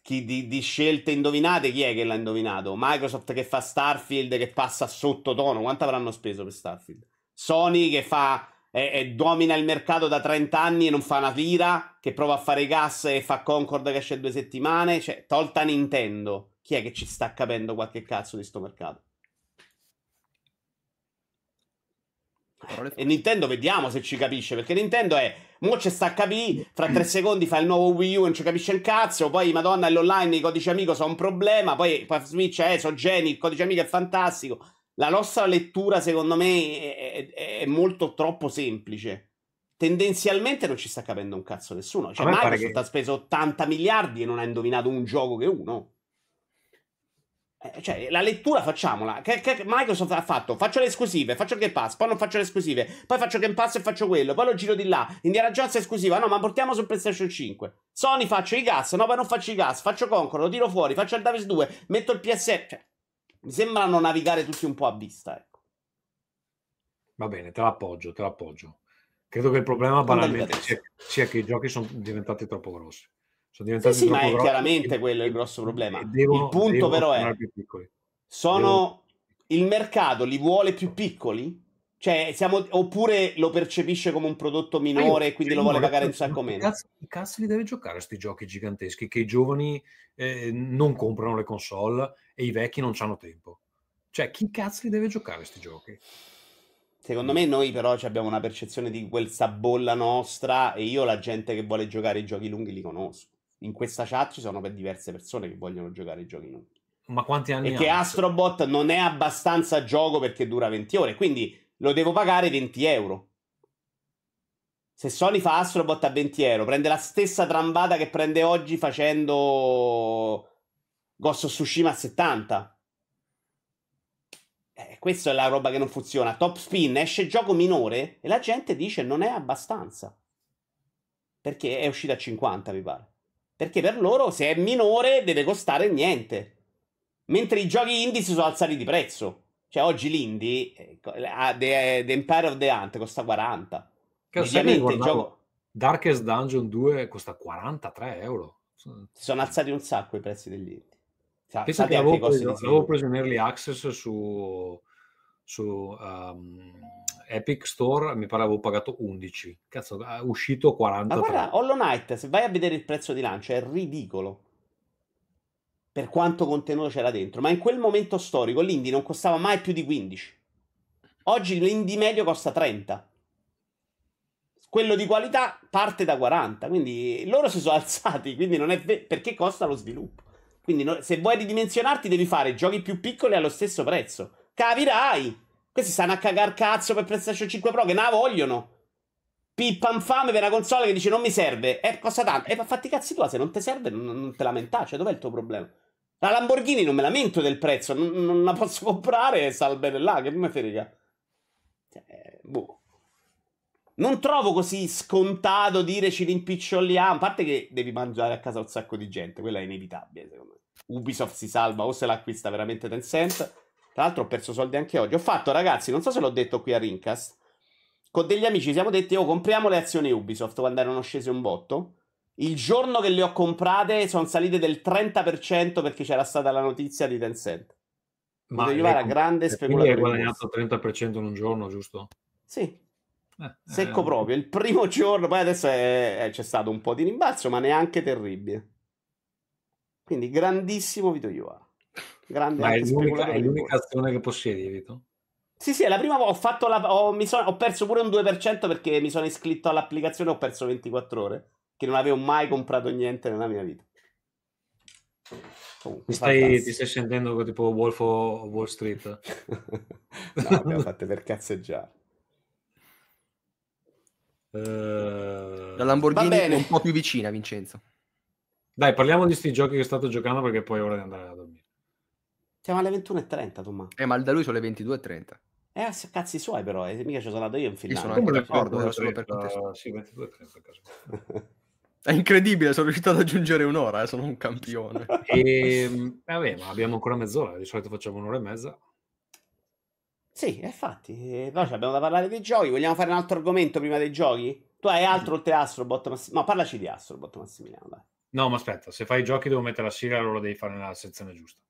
chi, di, di, scelte indovinate, chi è che l'ha indovinato? Microsoft che fa Starfield che passa sotto tono. quanto avranno speso per Starfield? Sony che fa e, e domina il mercato da 30 anni e non fa una lira, che prova a fare gas e fa Concord che esce due settimane, cioè tolta Nintendo, chi è che ci sta capendo qualche cazzo di sto mercato? E Nintendo vediamo se ci capisce, perché Nintendo è... Mo c'è sta capì, fra tre secondi fa il nuovo Wii U e non ci capisce un cazzo, poi madonna l'online, i codici amico sono un problema, poi, Switch è eh, il codice amico è fantastico. La nostra lettura secondo me è, è, è molto troppo semplice tendenzialmente non ci sta capendo un cazzo nessuno. Cioè, Microsoft che... ha speso 80 miliardi e non ha indovinato un gioco che uno. Eh, cioè, la lettura facciamola. Che, che Microsoft ha fatto? Faccio le esclusive, faccio il Game Pass, poi non faccio le esclusive, poi faccio Game Pass e faccio quello, poi lo giro di là. Indiana Jones è esclusiva, no, ma portiamo su PlayStation 5. Sony faccio i gas, no, poi non faccio i gas, faccio Concord, lo tiro fuori, faccio il Davis 2, metto il PS. Cioè, mi sembrano navigare tutti un po' a vista, ecco. Va bene, te l'appoggio, te l'appoggio. Credo che il problema banalmente sia, sia che i giochi sono diventati troppo grossi. Sono diventati eh sì, ma è chiaramente quello il grosso problema. Devono, il punto però è: sono devono... il mercato li vuole più esatto. piccoli? Cioè, siamo, oppure lo percepisce come un prodotto minore e quindi lo vuole pagare un sacco meno. Cazzo, cazzo li deve giocare questi giochi giganteschi che i giovani eh, non comprano le console e i vecchi non hanno tempo. Cioè, chi cazzo li deve giocare questi giochi? Secondo me noi però abbiamo una percezione di quel sabolla nostra e io la gente che vuole giocare i giochi lunghi li conosco in questa chat ci sono per diverse persone che vogliono giocare i giochi non. Ma quanti anni? E che Astrobot non è abbastanza gioco perché dura 20 ore, quindi lo devo pagare 20 euro. Se Sony fa Astrobot a 20 euro, prende la stessa trambata che prende oggi facendo Ghost of Tsushima a 70. Eh, questa è la roba che non funziona. Top spin, esce gioco minore e la gente dice non è abbastanza. Perché è uscita a 50, mi pare. Perché per loro se è minore deve costare niente. Mentre i giochi indie si sono alzati di prezzo. Cioè oggi l'indie, ecco, eh, the, eh, the, Empire of the Hunt costa 40. Che Mediamente il gioco... Darkest Dungeon 2 costa 43 euro. Si sono alzati un sacco i prezzi degli Sa- Pensa che avevo preso, avevo preso in early access su, su um Epic Store mi pare avevo pagato 11. Cazzo, è uscito 40. Ma guarda, Hollow Knight, se vai a vedere il prezzo di lancio, è ridicolo. Per quanto contenuto c'era dentro. Ma in quel momento storico l'indie non costava mai più di 15. Oggi l'indie medio costa 30. Quello di qualità parte da 40. Quindi loro si sono alzati, quindi non è ve- perché costa lo sviluppo. Quindi no, se vuoi ridimensionarti devi fare giochi più piccoli allo stesso prezzo. Capirai! Questi stanno a cagar cazzo per PlayStation 5 Pro che ne la vogliono. Pippa infame per una console che dice non mi serve. E eh, costa tanto. E eh, fatti cazzi tua, se non ti serve non, non te lamenta. Cioè, dov'è il tuo problema? La Lamborghini non me lamento del prezzo, non, non la posso comprare e salve là, che mi frega. Cioè, boh. Non trovo così scontato dire ci rimpiccioliamo, a parte che devi mangiare a casa un sacco di gente, quella è inevitabile secondo me. Ubisoft si salva o se l'acquista veramente Tencent tra l'altro ho perso soldi anche oggi. Ho fatto, ragazzi, non so se l'ho detto qui a Rincast. Con degli amici siamo detti, oh, compriamo le azioni Ubisoft quando erano scese un botto. Il giorno che le ho comprate sono salite del 30% perché c'era stata la notizia di Tencent. Ma io la grande speculazione. Quindi hai guadagnato il 30% in un giorno, giusto? Sì. Eh, Secco eh, proprio, il primo giorno, poi adesso è, è, c'è stato un po' di rimbalzo, ma neanche terribile. Quindi grandissimo Vito Iovara. Grande Ma è l'unica, è l'unica azione che possiedi, Vito? Sì, sì, è la prima volta. Ho, la... Ho, sono... ho, perso pure un 2% perché mi sono iscritto all'applicazione e ho perso 24 ore. Che non avevo mai comprato niente nella mia vita. Comunque, stai, ti stai sentendo tipo Wolf of Wall Street? no, abbiamo fatto per cazzeggiare. Eh, la Lamborghini è un po' più vicina, Vincenzo. Dai, parliamo di questi giochi che ho giocando perché poi è ora di andare a dormire. Siamo alle 21.30, Tommaso. Eh, ma da lui sono le 22.30. Eh, cazzi suoi però, eh, mica ci sono andato io in finale. Io sono anche d'accordo, era eh, solo per contesto. Sì, 22.30 È incredibile, sono riuscito ad aggiungere un'ora, eh, sono un campione. e, vabbè, ma abbiamo ancora mezz'ora, di solito facciamo un'ora e mezza. Sì, eh, infatti, eh, noi abbiamo da parlare dei giochi, vogliamo fare un altro argomento prima dei giochi? Tu hai altro oltre Astrobot, Massimiliano? No, parlaci di Astrobot, Massimiliano. Dai. No, ma aspetta, se fai i giochi devo mettere la sigla, allora devi fare nella sezione giusta.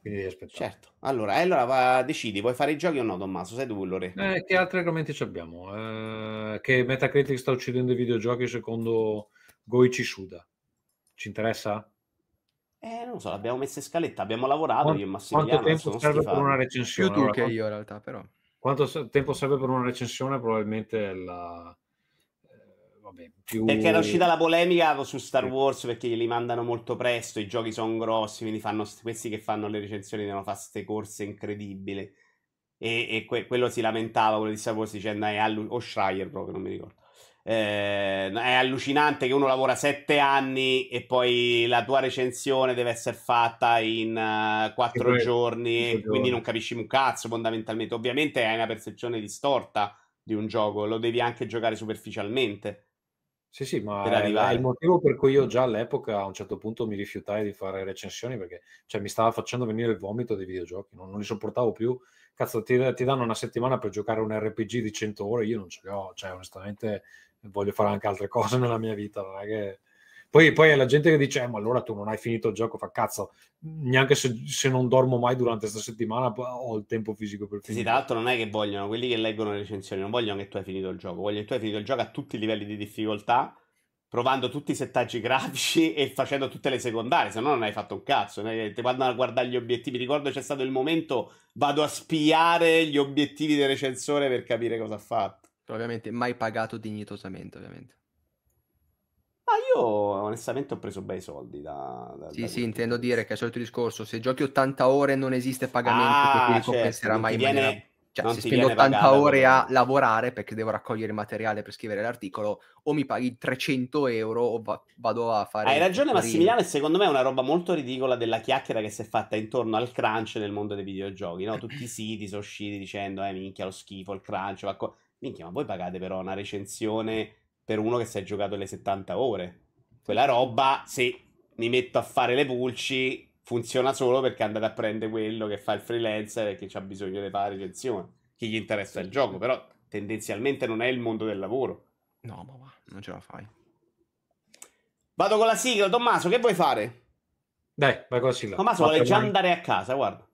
Quindi devi aspettare. Certo. Allora, allora va, decidi, vuoi fare i giochi o no, Tommaso? Sei tu quello Eh, che altri argomenti abbiamo? Eh, che Metacritic sta uccidendo i videogiochi secondo Goichi Suda. Ci interessa? Eh, non so, l'abbiamo messa in scaletta, abbiamo lavorato quanto, io e Massimiliano. Quanto tempo serve stifati. per una recensione? Più tu allora, che io in realtà, però. Quanto tempo serve per una recensione? Probabilmente la vabbè, più... Perché era uscita la polemica su Star Wars perché li mandano molto presto, i giochi sono grossi, quindi fanno, questi che fanno le recensioni devono fare queste corse incredibili. E, e que- quello si lamentava, quello di Star Wars dicendo eh, è allu- o Schreier proprio, non mi ricordo. Eh, è allucinante che uno lavora sette anni e poi la tua recensione deve essere fatta in eh, quattro uh, giorni, quindi non capisci un cazzo fondamentalmente. Ovviamente hai una percezione distorta di un gioco, lo devi anche giocare superficialmente. Sì, sì, ma è, è, il motivo per cui io mm. già all'epoca a un certo punto mi rifiutai di fare recensioni perché cioè, mi stava facendo venire il vomito dei videogiochi, non, non li sopportavo più. Cazzo, ti, ti, danno una settimana per giocare un RPG di 100 ore, io non ce le ho, cioè onestamente voglio fare anche altre cose nella mia vita, non è che poi, poi è la gente che dice, eh, ma allora tu non hai finito il gioco, fa cazzo, neanche se, se non dormo mai durante questa settimana ho il tempo fisico per finire. Sì, tra l'altro non è che vogliono, quelli che leggono le recensioni non vogliono che tu hai finito il gioco, vogliono che tu hai finito il gioco a tutti i livelli di difficoltà, provando tutti i settaggi grafici e facendo tutte le secondarie, se no non hai fatto un cazzo. Ti vanno a guardare gli obiettivi. Ricordo c'è stato il momento, vado a spiare gli obiettivi del recensore per capire cosa ha fatto. Ovviamente mai pagato dignitosamente, ovviamente. Ma io onestamente ho preso bei soldi da... da sì, da... sì, intendo dire che è il solito discorso, se giochi 80 ore non esiste pagamento ah, che certo, ti ricompenserà mai viene... in maniera... Cioè, non se spendo 80 ore a lavorare perché devo raccogliere materiale per scrivere l'articolo, o mi paghi 300 euro o va- vado a fare. Hai ragione, Massimiliano. secondo me è una roba molto ridicola della chiacchiera che si è fatta intorno al crunch nel mondo dei videogiochi. No? Tutti i siti sono usciti dicendo: Eh, minchia, lo schifo, il crunch. Va co-". Minchia, ma voi pagate però una recensione per uno che si è giocato le 70 ore. Quella roba, se mi metto a fare le pulci, funziona solo perché andate a prendere quello che fa il freelancer e che ha bisogno di fare recensione. Chi gli interessa il gioco, però tendenzialmente non è il mondo del lavoro. No, ma va, non ce la fai. Vado con la sigla, Tommaso, che vuoi fare? Dai, vai con la sigla. Tommaso vuole già andare a casa, guarda.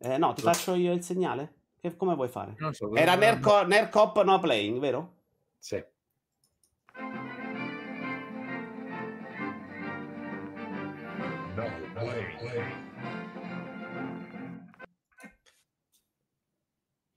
Eh, no, ti faccio io il segnale? Che, come vuoi fare? Non so, Era Nerco, Nercop no playing, vero? Sì. No play,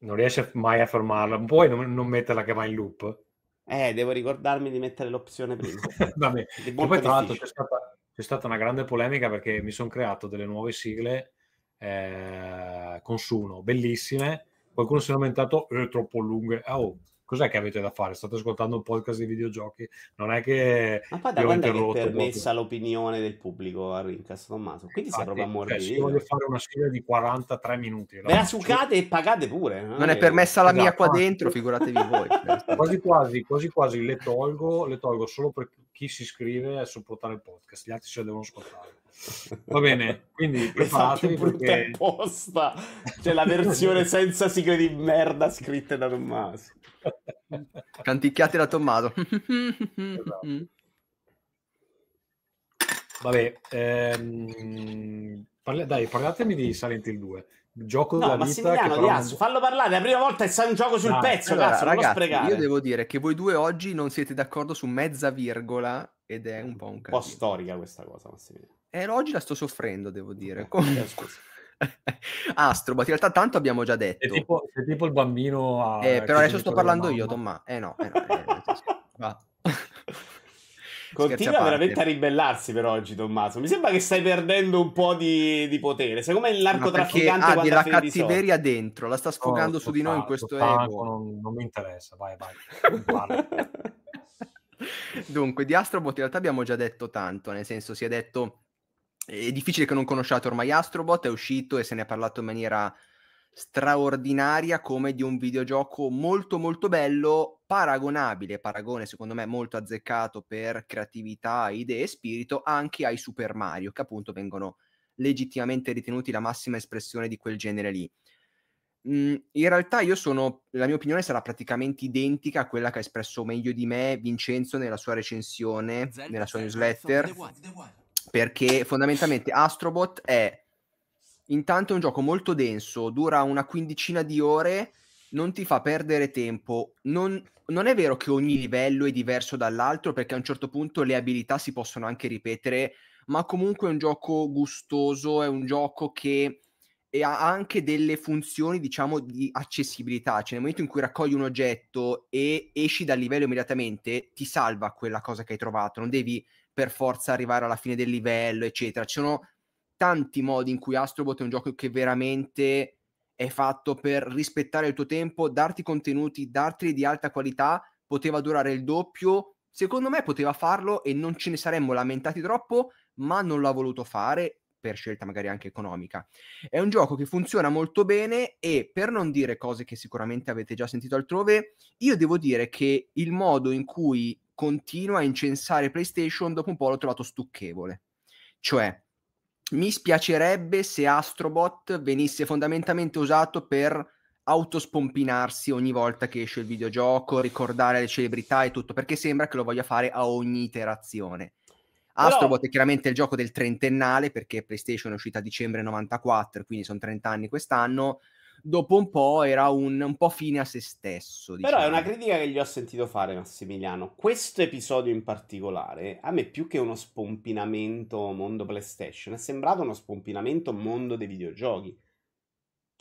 Non riesce mai a fermarla. Puoi non, non metterla che va in loop? Eh, devo ricordarmi di mettere l'opzione prima. Vabbè, e poi tra l'altro c'è stata, c'è stata, una grande polemica perché mi sono creato delle nuove sigle eh, con Suno, bellissime, Qualcuno si è lamentato, eh, troppo lunghe. Ah, oh, cos'è che avete da fare? State ascoltando un podcast di videogiochi? Non è che. Ma poi da quando è permessa molto. l'opinione del pubblico a Rincast Tommaso? Quindi si roba morbida. Cioè, se io voglio fare una serie di 43 minuti. Ve la sucate e pagate pure. Non, eh? non è, è permessa la esatto. mia qua esatto. dentro, figuratevi voi. Cioè. quasi quasi, quasi quasi le tolgo, le tolgo solo per chi si iscrive a supportare il podcast, gli altri se la devono ascoltare. Va bene, quindi esatto, preparatevi perché... apposta. C'è la versione senza sigle di merda scritte da Tommaso. Canticchiate da Tommaso. esatto. Vabbè, ehm, parli- dai, parlatemi di Silent Hill 2. Gioco no, della vita che però... Asso, fallo parlare, la prima volta è un gioco sul no, pezzo, allora, cazzo, ragazzi, Io devo dire che voi due oggi non siete d'accordo su mezza virgola ed è un po' un casino. Un po' storica questa cosa, Massimiliano. Eh, oggi la sto soffrendo, devo dire. Comunque... Eh, Astrobat, in realtà tanto abbiamo già detto. È tipo, è tipo il bambino... A... Eh, però adesso sto parlando io, Tommaso. Eh no, eh, no eh, Continua a veramente a ribellarsi per oggi, Tommaso. Mi sembra che stai perdendo un po' di, di potere. Secondo me l'arcotrafficante ha della cattiveria dentro, la sta oh, sfogando no, su di noi in questo ego. Non, non, mi interessa, vai, vai. Dunque, di Astrobot in realtà abbiamo già detto tanto, nel senso si è detto è difficile che non conosciate ormai Astrobot, è uscito e se ne è parlato in maniera straordinaria come di un videogioco molto molto bello, paragonabile, paragone secondo me molto azzeccato per creatività, idee e spirito anche ai Super Mario, che appunto vengono legittimamente ritenuti la massima espressione di quel genere lì. Mm, in realtà io sono, la mia opinione sarà praticamente identica a quella che ha espresso meglio di me Vincenzo nella sua recensione, nella sua newsletter. the perché fondamentalmente Astrobot è intanto è un gioco molto denso, dura una quindicina di ore, non ti fa perdere tempo, non, non è vero che ogni livello è diverso dall'altro perché a un certo punto le abilità si possono anche ripetere, ma comunque è un gioco gustoso, è un gioco che ha anche delle funzioni diciamo di accessibilità, cioè nel momento in cui raccogli un oggetto e esci dal livello immediatamente ti salva quella cosa che hai trovato, non devi per forza arrivare alla fine del livello, eccetera. Ci sono tanti modi in cui Astrobot è un gioco che veramente è fatto per rispettare il tuo tempo, darti contenuti, darti di alta qualità, poteva durare il doppio, secondo me poteva farlo e non ce ne saremmo lamentati troppo, ma non l'ha voluto fare per scelta magari anche economica. È un gioco che funziona molto bene e per non dire cose che sicuramente avete già sentito altrove, io devo dire che il modo in cui continua a incensare PlayStation, dopo un po' l'ho trovato stucchevole. Cioè, mi spiacerebbe se Astrobot venisse fondamentalmente usato per autospompinarsi ogni volta che esce il videogioco, ricordare le celebrità e tutto, perché sembra che lo voglia fare a ogni iterazione. Astrobot Però... è chiaramente il gioco del trentennale, perché PlayStation è uscita a dicembre 94, quindi sono 30 anni quest'anno, dopo un po' era un, un po' fine a se stesso. Diciamo. Però è una diciamo. critica che gli ho sentito fare Massimiliano. Questo episodio in particolare, a me più che uno spompinamento mondo PlayStation, è sembrato uno spompinamento mondo dei videogiochi.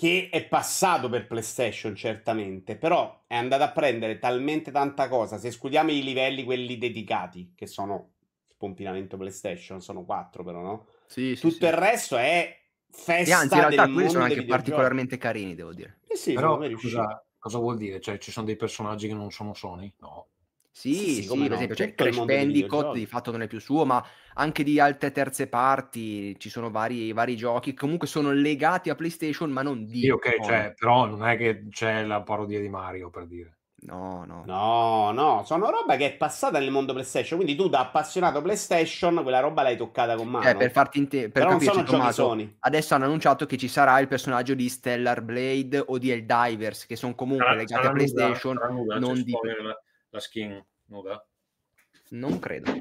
Che è passato per PlayStation, certamente, però è andato a prendere talmente tanta cosa. Se escludiamo i livelli, quelli dedicati, che sono spompinamento PlayStation, sono quattro però, no? Sì, Tutto sì, il resto è festa. E anzi, in realtà quelli sono anche particolarmente carini, devo dire. Eh sì, Però, scusa, cosa vuol dire? Cioè, ci sono dei personaggi che non sono Sony? No. Sì, sì, sì, sì per no, esempio, c'è cioè certo, Crash Bandicoot di fatto non è più suo, ma anche di altre terze parti ci sono vari, vari giochi che comunque sono legati a PlayStation, ma non di. Sì, ok, cioè, però non è che c'è la parodia di Mario per dire. No, no. No, no, sono roba che è passata nel mondo PlayStation, quindi tu da appassionato PlayStation quella roba l'hai toccata con mano. Eh, per farti inte- per Però capirci, non sono Tommaso, Sony. adesso hanno annunciato che ci sarà il personaggio di Stellar Blade o di Eldivers, che sono comunque sarà, legati sarà a PlayStation, nuda, nuda, non di... La, la skin nuda? Non credo.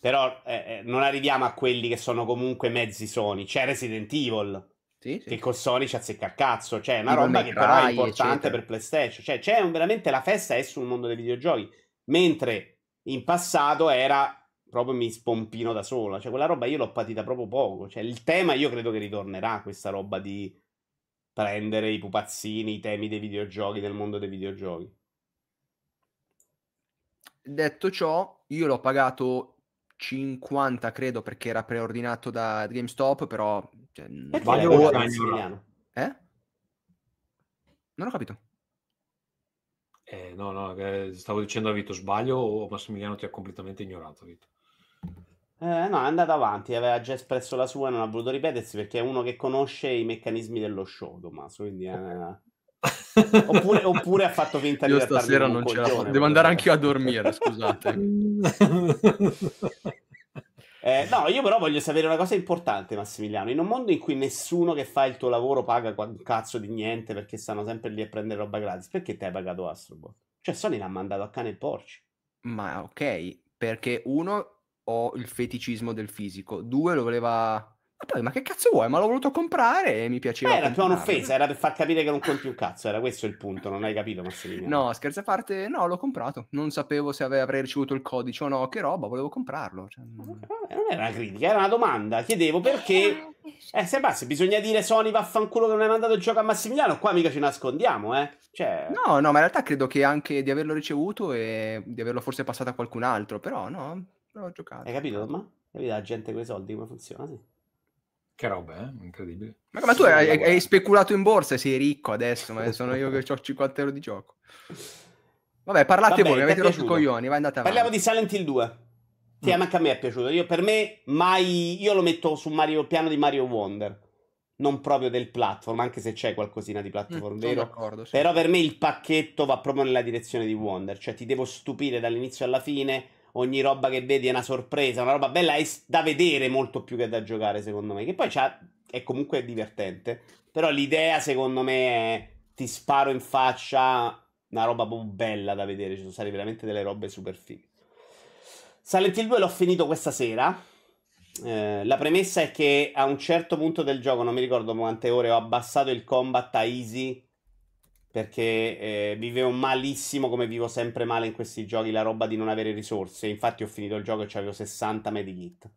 Però eh, eh, non arriviamo a quelli che sono comunque mezzi Sony, c'è Resident Evil sì, sì. Che con Sony ci azzecca il cazzo, cioè è una roba che però è importante eccetera. per PlayStation, cioè c'è un, veramente la festa è sul mondo dei videogiochi, mentre in passato era proprio mi spompino da sola. Cioè, quella roba io l'ho patita proprio poco. Cioè, il tema io credo che ritornerà questa roba di prendere i pupazzini, i temi dei videogiochi, del mondo dei videogiochi. Detto ciò, io l'ho pagato 50, credo, perché era preordinato da GameStop, però cioè, sbaglio o era siciliano? Eh? Non ho capito. Eh, no, no, eh, stavo dicendo a Vito sbaglio o Massimiliano ti ha completamente ignorato, Vito? Eh, no, è andato avanti, aveva già espresso la sua e non ha voluto ripetersi perché è uno che conosce i meccanismi dello show, Tommaso, quindi... Okay. Eh, oppure, oppure, ha fatto finta di Io stasera non ce la faccio, devo andare anche io a dormire, scusate. Eh, no, io però voglio sapere una cosa importante, Massimiliano. In un mondo in cui nessuno che fa il tuo lavoro paga un cazzo di niente perché stanno sempre lì a prendere roba gratis, perché te hai pagato Astrobot? Cioè, Sony l'ha mandato a cane e porci. Ma ok, perché uno ho il feticismo del fisico, due lo voleva e poi, ma che cazzo vuoi? Ma l'ho voluto comprare e mi piaceva. Eh, era più un'offesa, era per far capire che non conti un cazzo, era questo il punto, non hai capito Massimiliano. No, scherzi a parte, no, l'ho comprato. Non sapevo se ave- avrei ricevuto il codice o no, che roba, volevo comprarlo. Cioè... Non era una critica, era una domanda. Chiedevo perché... Eh, eh se basta, bisogna dire Sony vaffanculo che non hai mandato il gioco a Massimiliano, qua mica ci nascondiamo, eh. Cioè... No, no, ma in realtà credo che anche di averlo ricevuto e di averlo forse passato a qualcun altro, però no, però ho giocato. Hai capito, ma? Capito la gente con i soldi come funziona, sì. Che roba, eh? Incredibile. Ma, ma tu hai, hai, speculato in borsa e sei ricco adesso, ma sono io che ho 50 euro di gioco. Vabbè, parlate Vabbè, voi, avete rotto i coglioni, vai andate avanti. Parliamo di Silent Hill 2. Sì, mm. anche a me è piaciuto. Io, per me, mai... Io lo metto sul Mario, piano di Mario Wonder. Non proprio del platform, anche se c'è qualcosina di platform, mm, vero? Sì. Però per me il pacchetto va proprio nella direzione di Wonder. Cioè, ti devo stupire dall'inizio alla fine ogni roba che vedi è una sorpresa, una roba bella da vedere molto più che da giocare, secondo me. Che poi è comunque divertente. Però l'idea, secondo me, è ti sparo in faccia, una roba bella da vedere. Ci sono state veramente delle robe super fighe. Silent Hill 2 l'ho finito questa sera. Eh, la premessa è che a un certo punto del gioco, non mi ricordo quante ore, ho abbassato il combat a easy perché eh, vivevo malissimo come vivo sempre male in questi giochi la roba di non avere risorse. Infatti ho finito il gioco e avevo 60 medikit.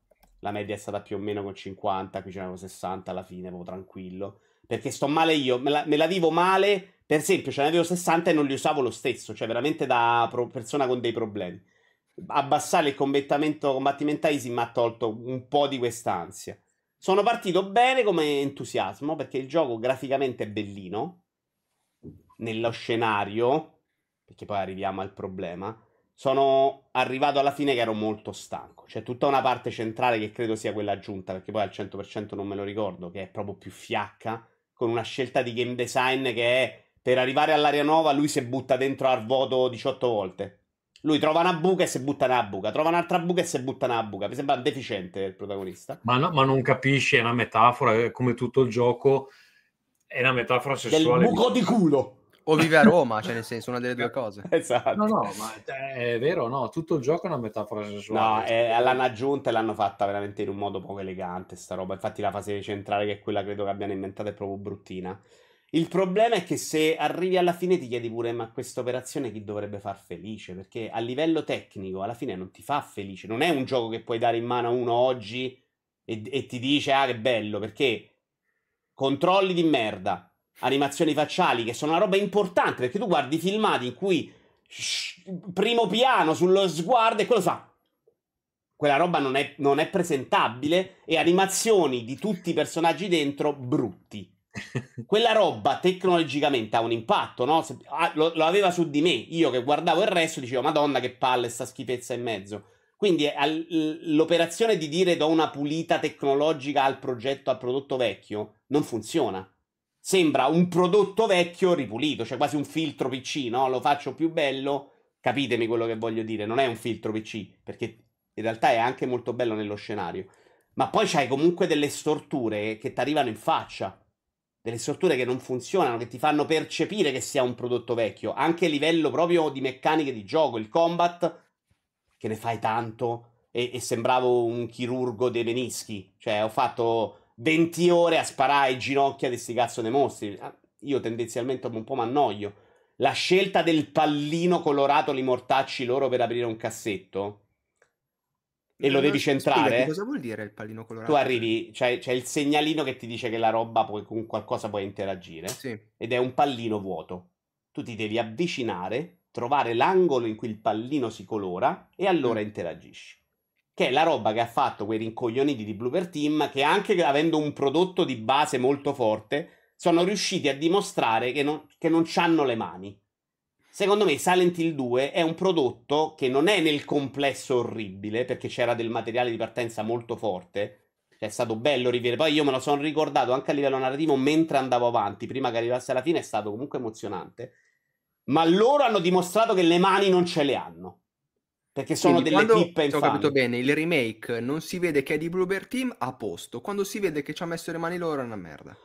La media è stata più o meno con 50, qui ce n'avevo 60 alla fine, proprio tranquillo. Perché sto male io, me la, me la vivo male. Per esempio, ce n'avevo 60 e non li usavo lo stesso, cioè veramente da pro- persona con dei problemi. Abbassare il combattimento, combattimento mi ha tolto un po' di quest'ansia. Sono partito bene come entusiasmo, perché il gioco graficamente è bellino nello scenario, perché poi arriviamo al problema, sono arrivato alla fine che ero molto stanco. C'è tutta una parte centrale che credo sia quella aggiunta, perché poi al 100% non me lo ricordo, che è proprio più fiacca, con una scelta di game design che è per arrivare all'area nuova lui si butta dentro al voto 18 volte. Lui trova una buca e si butta nella buca, trova un'altra buca e si butta nella buca. Mi sembra deficiente il protagonista. Ma, no, ma non capisce, è una metafora, come tutto il gioco, è una metafora sessuale. Del buco di culo o vive a Roma, cioè nel senso una delle due cose. Esatto. No, no, ma cioè, è vero, no, tutto il gioco è una metafora sessuale. No, è, l'hanno aggiunta e l'hanno fatta veramente in un modo poco elegante sta roba. Infatti la fase centrale che è quella credo che abbiano inventato è proprio bruttina. Il problema è che se arrivi alla fine ti chiedi pure ma questa operazione chi dovrebbe far felice? Perché a livello tecnico alla fine non ti fa felice, non è un gioco che puoi dare in mano a uno oggi e, e ti dice ah che bello perché controlli di merda, animazioni facciali, che sono una roba importante, perché tu guardi filmati in cui shh, primo piano sullo sguardo e quello fa... Quella roba non è, non è presentabile e animazioni di tutti i personaggi dentro brutti. Quella roba tecnologicamente ha un impatto, no? Se, ah, lo, lo, aveva su di me, io che guardavo il resto dicevo madonna che palle sta schifezza in mezzo. Quindi eh, al, l'operazione di dire do una pulita tecnologica al progetto, al prodotto vecchio, non funziona sembra un prodotto vecchio ripulito, cioè quasi un filtro PC, no? Lo faccio più bello, capitemi quello che voglio dire, non è un filtro PC, perché in realtà è anche molto bello nello scenario. Ma poi c'hai comunque delle storture che ti arrivano in faccia, delle storture che non funzionano, che ti fanno percepire che sia un prodotto vecchio, anche a livello proprio di meccaniche di gioco, il combat, che ne fai tanto, e, e sembravo un chirurgo dei menischi, cioè ho fatto 20 ore a sparare ai ginocchia di sti cazzo dei mostri. Ah, io tendenzialmente un po' mi annoio. La scelta del pallino colorato li mortacci loro per aprire un cassetto e lo devi centrare. cosa vuol dire il pallino colorato? Tu arrivi, c'è, cioè. c'è il segnalino che ti dice che la roba puoi, con qualcosa puoi interagire. Sì. Ed è un pallino vuoto. Tu ti devi avvicinare, trovare l'angolo in cui il pallino si colora e allora mm. interagisci che è la roba che ha fatto quei rincoglioniti di Blooper Team, che anche avendo un prodotto di base molto forte, sono riusciti a dimostrare che non, che non hanno le mani. Secondo me Silent Hill 2 è un prodotto che non è nel complesso orribile, perché c'era del materiale di partenza molto forte. Cioè, è stato bello rivedere. Poi io me lo sono ricordato anche a livello narrativo mentre andavo avanti, prima che arrivasse alla fine, è stato comunque emozionante. Ma loro hanno dimostrato che le mani non ce le hanno perché sono Quindi, delle pippe infami. Ho capito bene, il remake non si vede che è di Bluebird Team a posto, quando si vede che ci ha messo le mani loro è una merda.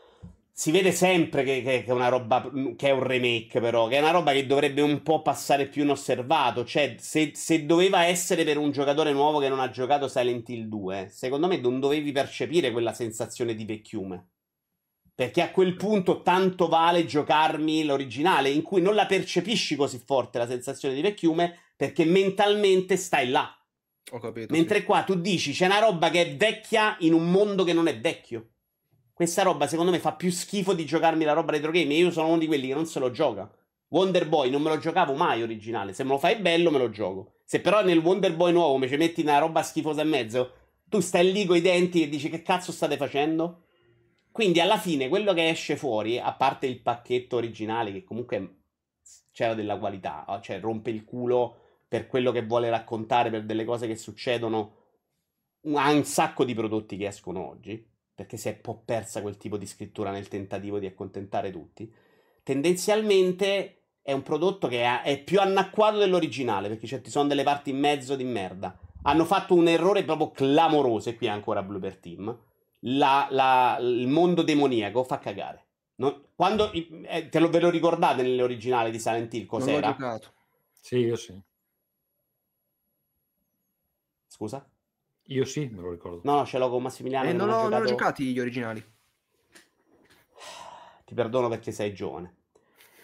Si vede sempre che, che, che, è una roba che è un remake, però, che è una roba che dovrebbe un po' passare più inosservato. Cioè, se, se doveva essere per un giocatore nuovo che non ha giocato Silent Hill 2, secondo me non dovevi percepire quella sensazione di vecchiume. Perché a quel punto tanto vale giocarmi l'originale, in cui non la percepisci così forte la sensazione di vecchiume, perché mentalmente stai là. Ho capito. Mentre sì. qua tu dici c'è una roba che è vecchia in un mondo che non è vecchio. Questa roba secondo me fa più schifo di giocarmi la roba retro game. Io sono uno di quelli che non se lo gioca. Wonder Boy non me lo giocavo mai originale. Se me lo fai bello me lo gioco. Se però nel Wonder Boy nuovo mi ci metti una roba schifosa in mezzo, tu stai lì coi denti e dici che cazzo state facendo? Quindi alla fine quello che esce fuori, a parte il pacchetto originale che comunque c'era della qualità, cioè rompe il culo per quello che vuole raccontare, per delle cose che succedono, ha un sacco di prodotti che escono oggi, perché si è un po' persa quel tipo di scrittura nel tentativo di accontentare tutti. Tendenzialmente è un prodotto che è più anacquato dell'originale, perché ci sono delle parti in mezzo di merda. Hanno fatto un errore proprio clamoroso, e qui è ancora Blooper Team. La, la, il mondo demoniaco fa cagare. Non, quando, eh, te lo, ve lo ricordate nell'originale di Silent Hill cos'era? Non l'ho Sì, io sì. Scusa? Io sì, me lo ricordo. No, no, ce l'ho con Massimiliano. Eh, non, ho, giocato... non ho giocati gli originali. Ti perdono perché sei giovane.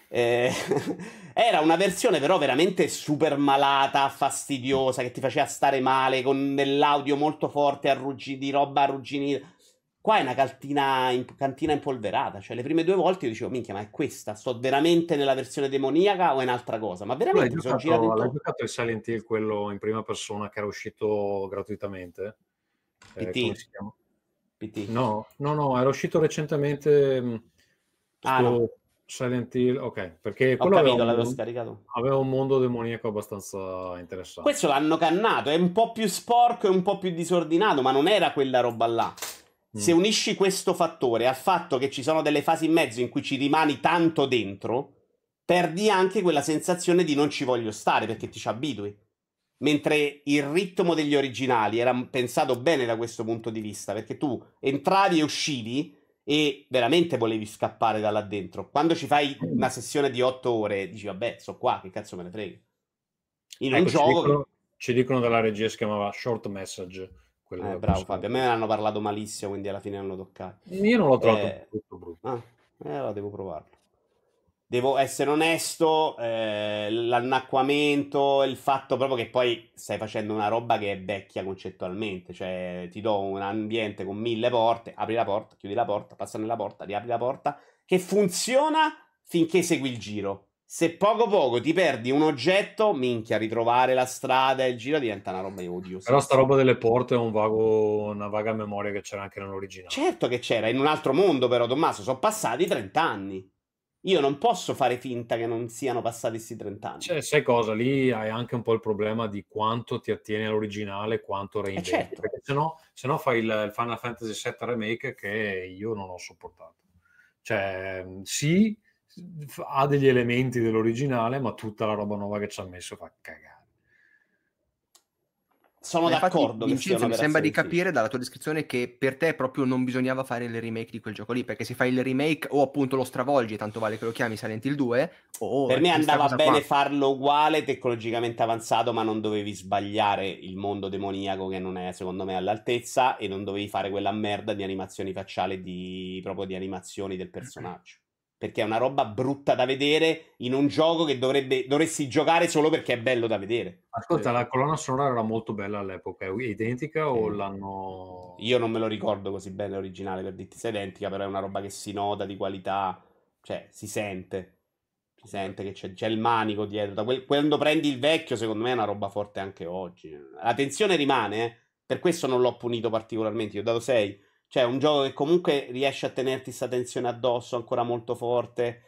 Eh, era una versione però veramente super malata, fastidiosa, che ti faceva stare male, con dell'audio molto forte, arruggi- di roba arrugginita. Qua è una cantina, in, cantina impolverata, cioè le prime due volte io dicevo, minchia, ma è questa? Sto veramente nella versione demoniaca o è un'altra cosa? Ma veramente mi sono girato in Hai giocato il Silent Hill, quello in prima persona che era uscito gratuitamente? PT? Eh, PT. No, no, no, era uscito recentemente mh, mm, ah, no. Silent Hill, ok, perché Ho capito, aveva un, scaricato. Aveva un mondo demoniaco abbastanza interessante. Questo l'hanno cannato, è un po' più sporco e un po' più disordinato, ma non era quella roba là. Se mm. unisci questo fattore al fatto che ci sono delle fasi in mezzo in cui ci rimani tanto dentro, perdi anche quella sensazione di non ci voglio stare perché ti ci abitui. Mentre il ritmo degli originali era pensato bene da questo punto di vista, perché tu entravi e uscivi e veramente volevi scappare da là dentro. Quando ci fai mm. una sessione di otto ore, dici vabbè, sto qua, che cazzo me ne frega. In ecco, un gioco... dicono, ci dicono dalla regia si chiamava Short Message quello eh, bravo Fabio, a me ne hanno parlato malissimo, quindi alla fine hanno toccato. Io non l'ho eh, trovato eh... brutto, brutto. Ah, eh, allora devo provarlo. Devo essere onesto, eh, l'annacquamento, il fatto proprio che poi stai facendo una roba che è vecchia concettualmente, cioè ti do un ambiente con mille porte, apri la porta, chiudi la porta, passa nella porta, riapri la porta, che funziona finché segui il giro se poco poco ti perdi un oggetto, minchia, ritrovare la strada e il giro diventa una roba odiosa. Però sta roba delle porte è un vago, una vaga memoria che c'era anche nell'originale. Certo che c'era, in un altro mondo però, Tommaso, sono passati 30 anni. Io non posso fare finta che non siano passati questi 30 anni. Cioè, sai cosa? Lì hai anche un po' il problema di quanto ti attieni all'originale, quanto eh, reinventi. Eh certo. Perché se no, se no fai il, Final Fantasy VII Remake che io non ho sopportato. Cioè, sì, ha degli elementi dell'originale, ma tutta la roba nuova che ci ha messo fa cagare. Sono Infatti, d'accordo. Vincenzo, mi sembra di capire dalla tua descrizione che per te proprio non bisognava fare il remake di quel gioco lì, perché se fai il remake o appunto lo stravolgi, tanto vale che lo chiami Silent Hill 2, o... Per me andava bene qua. farlo uguale, tecnologicamente avanzato, ma non dovevi sbagliare il mondo demoniaco che non è secondo me all'altezza e non dovevi fare quella merda di animazioni facciali, di... proprio di animazioni del personaggio perché è una roba brutta da vedere in un gioco che dovrebbe, dovresti giocare solo perché è bello da vedere. Ascolta, la colonna sonora era molto bella all'epoca, è identica o l'hanno... Io non me lo ricordo così bene l'originale, per dirti se è identica, però è una roba che si nota di qualità, cioè si sente, si sente che c'è, c'è il manico dietro. Quel, quando prendi il vecchio, secondo me è una roba forte anche oggi. La tensione rimane, eh? per questo non l'ho punito particolarmente, io ho dato 6 cioè, è un gioco che comunque riesce a tenerti questa tensione addosso ancora molto forte.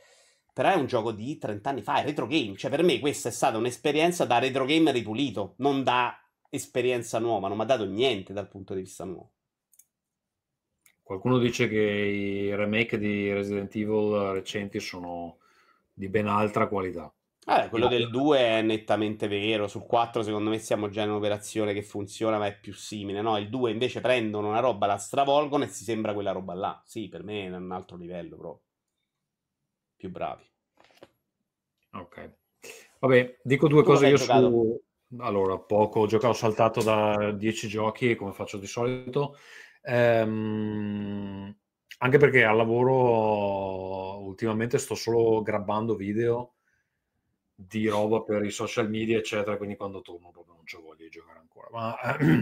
Però è un gioco di 30 anni fa, è retro game. Cioè, per me questa è stata un'esperienza da retro game ripulito, non da esperienza nuova. Non mi ha dato niente dal punto di vista nuovo. Qualcuno dice che i remake di Resident Evil recenti sono di ben altra qualità. Vabbè, quello del 2 è nettamente vero, sul 4 secondo me siamo già in un'operazione che funziona ma è più simile, no? Il 2 invece prendono una roba, la stravolgono e si sembra quella roba là. Sì, per me è un altro livello però. Più bravi. Ok. Vabbè, dico due tu cose io giocato? su... Allora, poco, gioco, ho saltato da 10 giochi come faccio di solito. Ehm... Anche perché al lavoro ultimamente sto solo grabbando video di roba per i social media, eccetera. Quindi quando torno proprio non c'ho voglia di giocare ancora. Ma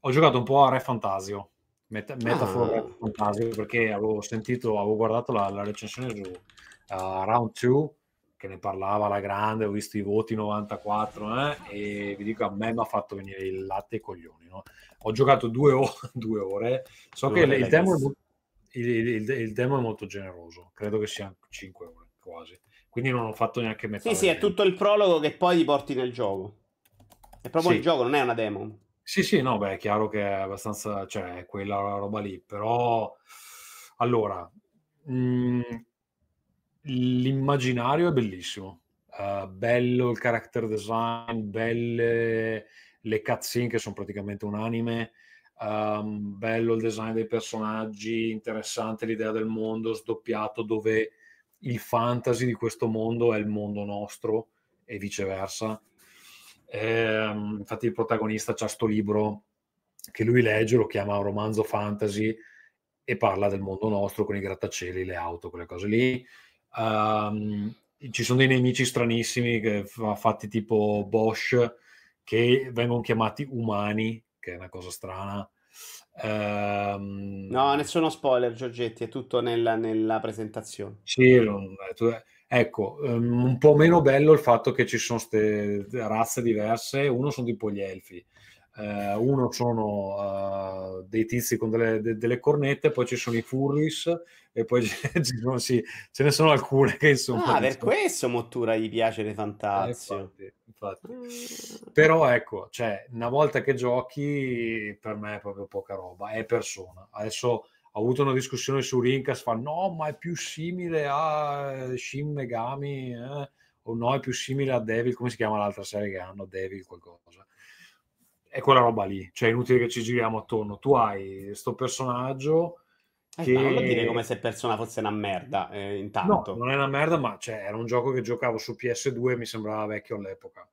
ho giocato un po' a Re Fantasio, met- Metafor ah. Fantasio, perché avevo sentito, avevo guardato la, la recensione su uh, Round 2 che ne parlava la grande, ho visto i voti 94 eh, e vi dico a me mi ha fatto venire il latte e i coglioni. No? Ho giocato due, o- due ore, so due che il demo, il, il, il demo, è molto generoso, credo che siano 5 ore quasi. Quindi non ho fatto neanche metà. Sì, sì, è tutto il prologo che poi ti porti nel gioco. È proprio sì. il gioco, non è una demo. Sì, sì, no, beh, è chiaro che è abbastanza, cioè, è quella roba lì, però allora mh, mm, l'immaginario è bellissimo. Uh, bello il character design, belle le cutscene che sono praticamente unanime. Um, ehm, bello il design dei personaggi, interessante l'idea del mondo sdoppiato dove il fantasy di questo mondo è il mondo nostro e viceversa. E, ehm, infatti il protagonista c'ha sto libro che lui legge, lo chiama un romanzo fantasy e parla del mondo nostro con i grattacieli, le auto, quelle cose lì. Um, ci sono dei nemici stranissimi che, fatti tipo Bosch che vengono chiamati umani, che è una cosa strana, Um, no, nessuno spoiler, Giorgetti, è tutto nella, nella presentazione. Sì, ecco, ehm, un po' meno bello il fatto che ci sono queste razze diverse, uno sono tipo gli elfi, eh, uno sono uh, dei tizi con delle, de, delle, cornette, poi ci sono i furries e poi sono, sì, ce ne sono alcune che insomma... Ah, per questo Mottura gli piace le fantazio. Eh, infatti, infatti. Mm. Però ecco, cioè, una volta che giochi per me è proprio poca roba, è persona. Adesso ho avuto una discussione su Rinkas, fa no, ma è più simile a Shin Megami, eh? o no, è più simile a Devil, come si chiama l'altra serie che hanno, Devil qualcosa è quella roba lì, cioè è inutile che ci giriamo attorno. Tu hai questo personaggio eh, che... Eh, non dire come se persona fosse una merda, eh, intanto. No, non è una merda, ma cioè, era un gioco che giocavo su PS2 e mi sembrava vecchio all'epoca.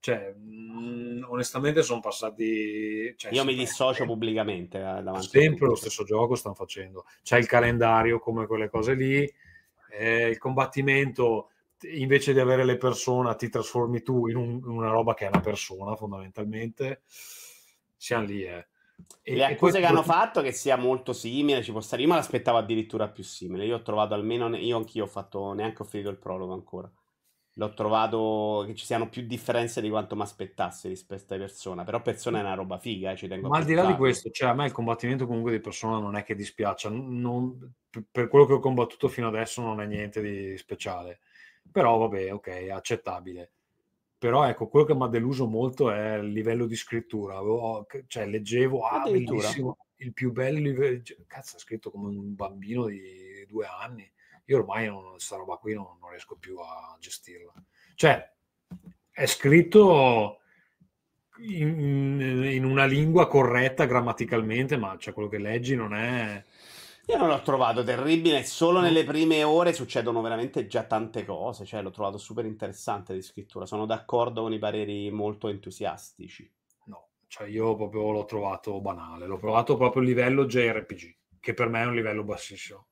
Cioè, mh, mm, onestamente sono passati... Cioè, Io mi dissocio pubblicamente eh, davanti Sempre lo stesso gioco stanno facendo. C'è il calendario come quelle cose lì, eh, il combattimento invece di avere le persone ti trasformi tu in, un, in, una roba che è una persona fondamentalmente siamo lì eh. e, le accuse e che hanno fatto che sia molto simile ci può stare io me l'aspettavo addirittura più simile io ho trovato almeno io anch'io ho fatto neanche ho finito il prologo ancora l'ho trovato che ci siano più differenze di quanto mi aspettassi rispetto ai persona però persona è una roba figa eh, ma al di là di questo cioè a me il combattimento comunque di persona non è che dispiaccia non, per quello che ho combattuto fino adesso non è niente di speciale però vabbè, ok, accettabile. Però ecco, quello che mi ha deluso molto è il livello di scrittura. Avevo, cioè, leggevo, ah, bellissimo, il più bello livello... Cioè, cazzo, ha scritto come un bambino di due anni. Io ormai non, questa roba qui non, non riesco più a gestirla. Cioè, è scritto... In, in, una lingua corretta grammaticalmente, ma cioè quello che leggi non è io non l'ho trovato terribile, solo nelle prime ore succedono veramente già tante cose, cioè l'ho trovato super interessante di scrittura, sono d'accordo con i pareri molto entusiastici. No, cioè io proprio l'ho trovato banale, l'ho provato proprio a livello JRPG, che per me è un livello bassissimo.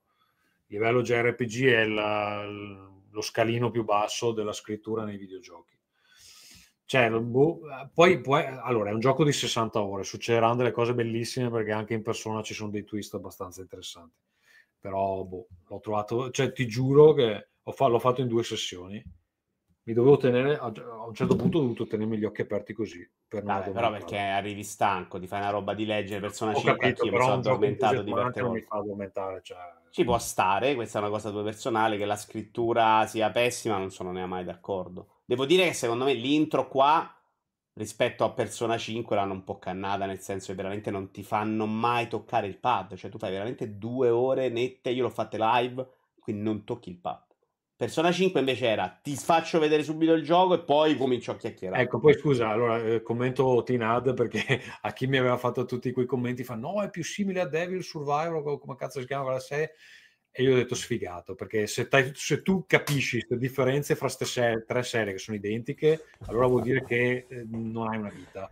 Il livello JRPG è la, lo scalino più basso della scrittura nei videogiochi. Cioè, boh, poi, poi, allora, è un gioco di 60 ore, succederanno delle cose bellissime perché anche in persona ci sono dei twist abbastanza interessanti. Però, boh, l'ho trovato, cioè, ti giuro che fa, l'ho fatto in due sessioni. Mi dovevo tenere, a, un certo punto ho dovuto tenermi gli occhi aperti così. Per Vabbè, però perché arrivi stanco, di fare una roba di leggere, persona ho 5, capito, anch'io mi sono addormentato di parte volte. mi fa addormentare, cioè... Ci può stare, questa è una cosa tua personale, che la scrittura sia pessima, non sono neanche mai d'accordo Devo dire che secondo me l'intro qua rispetto a Persona 5 l'hanno un po' cannata, nel senso che veramente non ti fanno mai toccare il pad, cioè tu fai veramente due ore nette, io l'ho fatta live, quindi non tocchi il pad. Persona 5 invece era ti faccio vedere subito il gioco e poi comincio a chiacchierare. Ecco, poi scusa, allora eh, commento Tinad perché a chi mi aveva fatto tutti quei commenti fa no, è più simile a Devil Survivor, come cazzo si chiama quella serie, e io ho detto sfigato, perché se, se tu capisci le differenze fra queste tre serie che sono identiche, allora vuol dire che ehm, non hai una vita.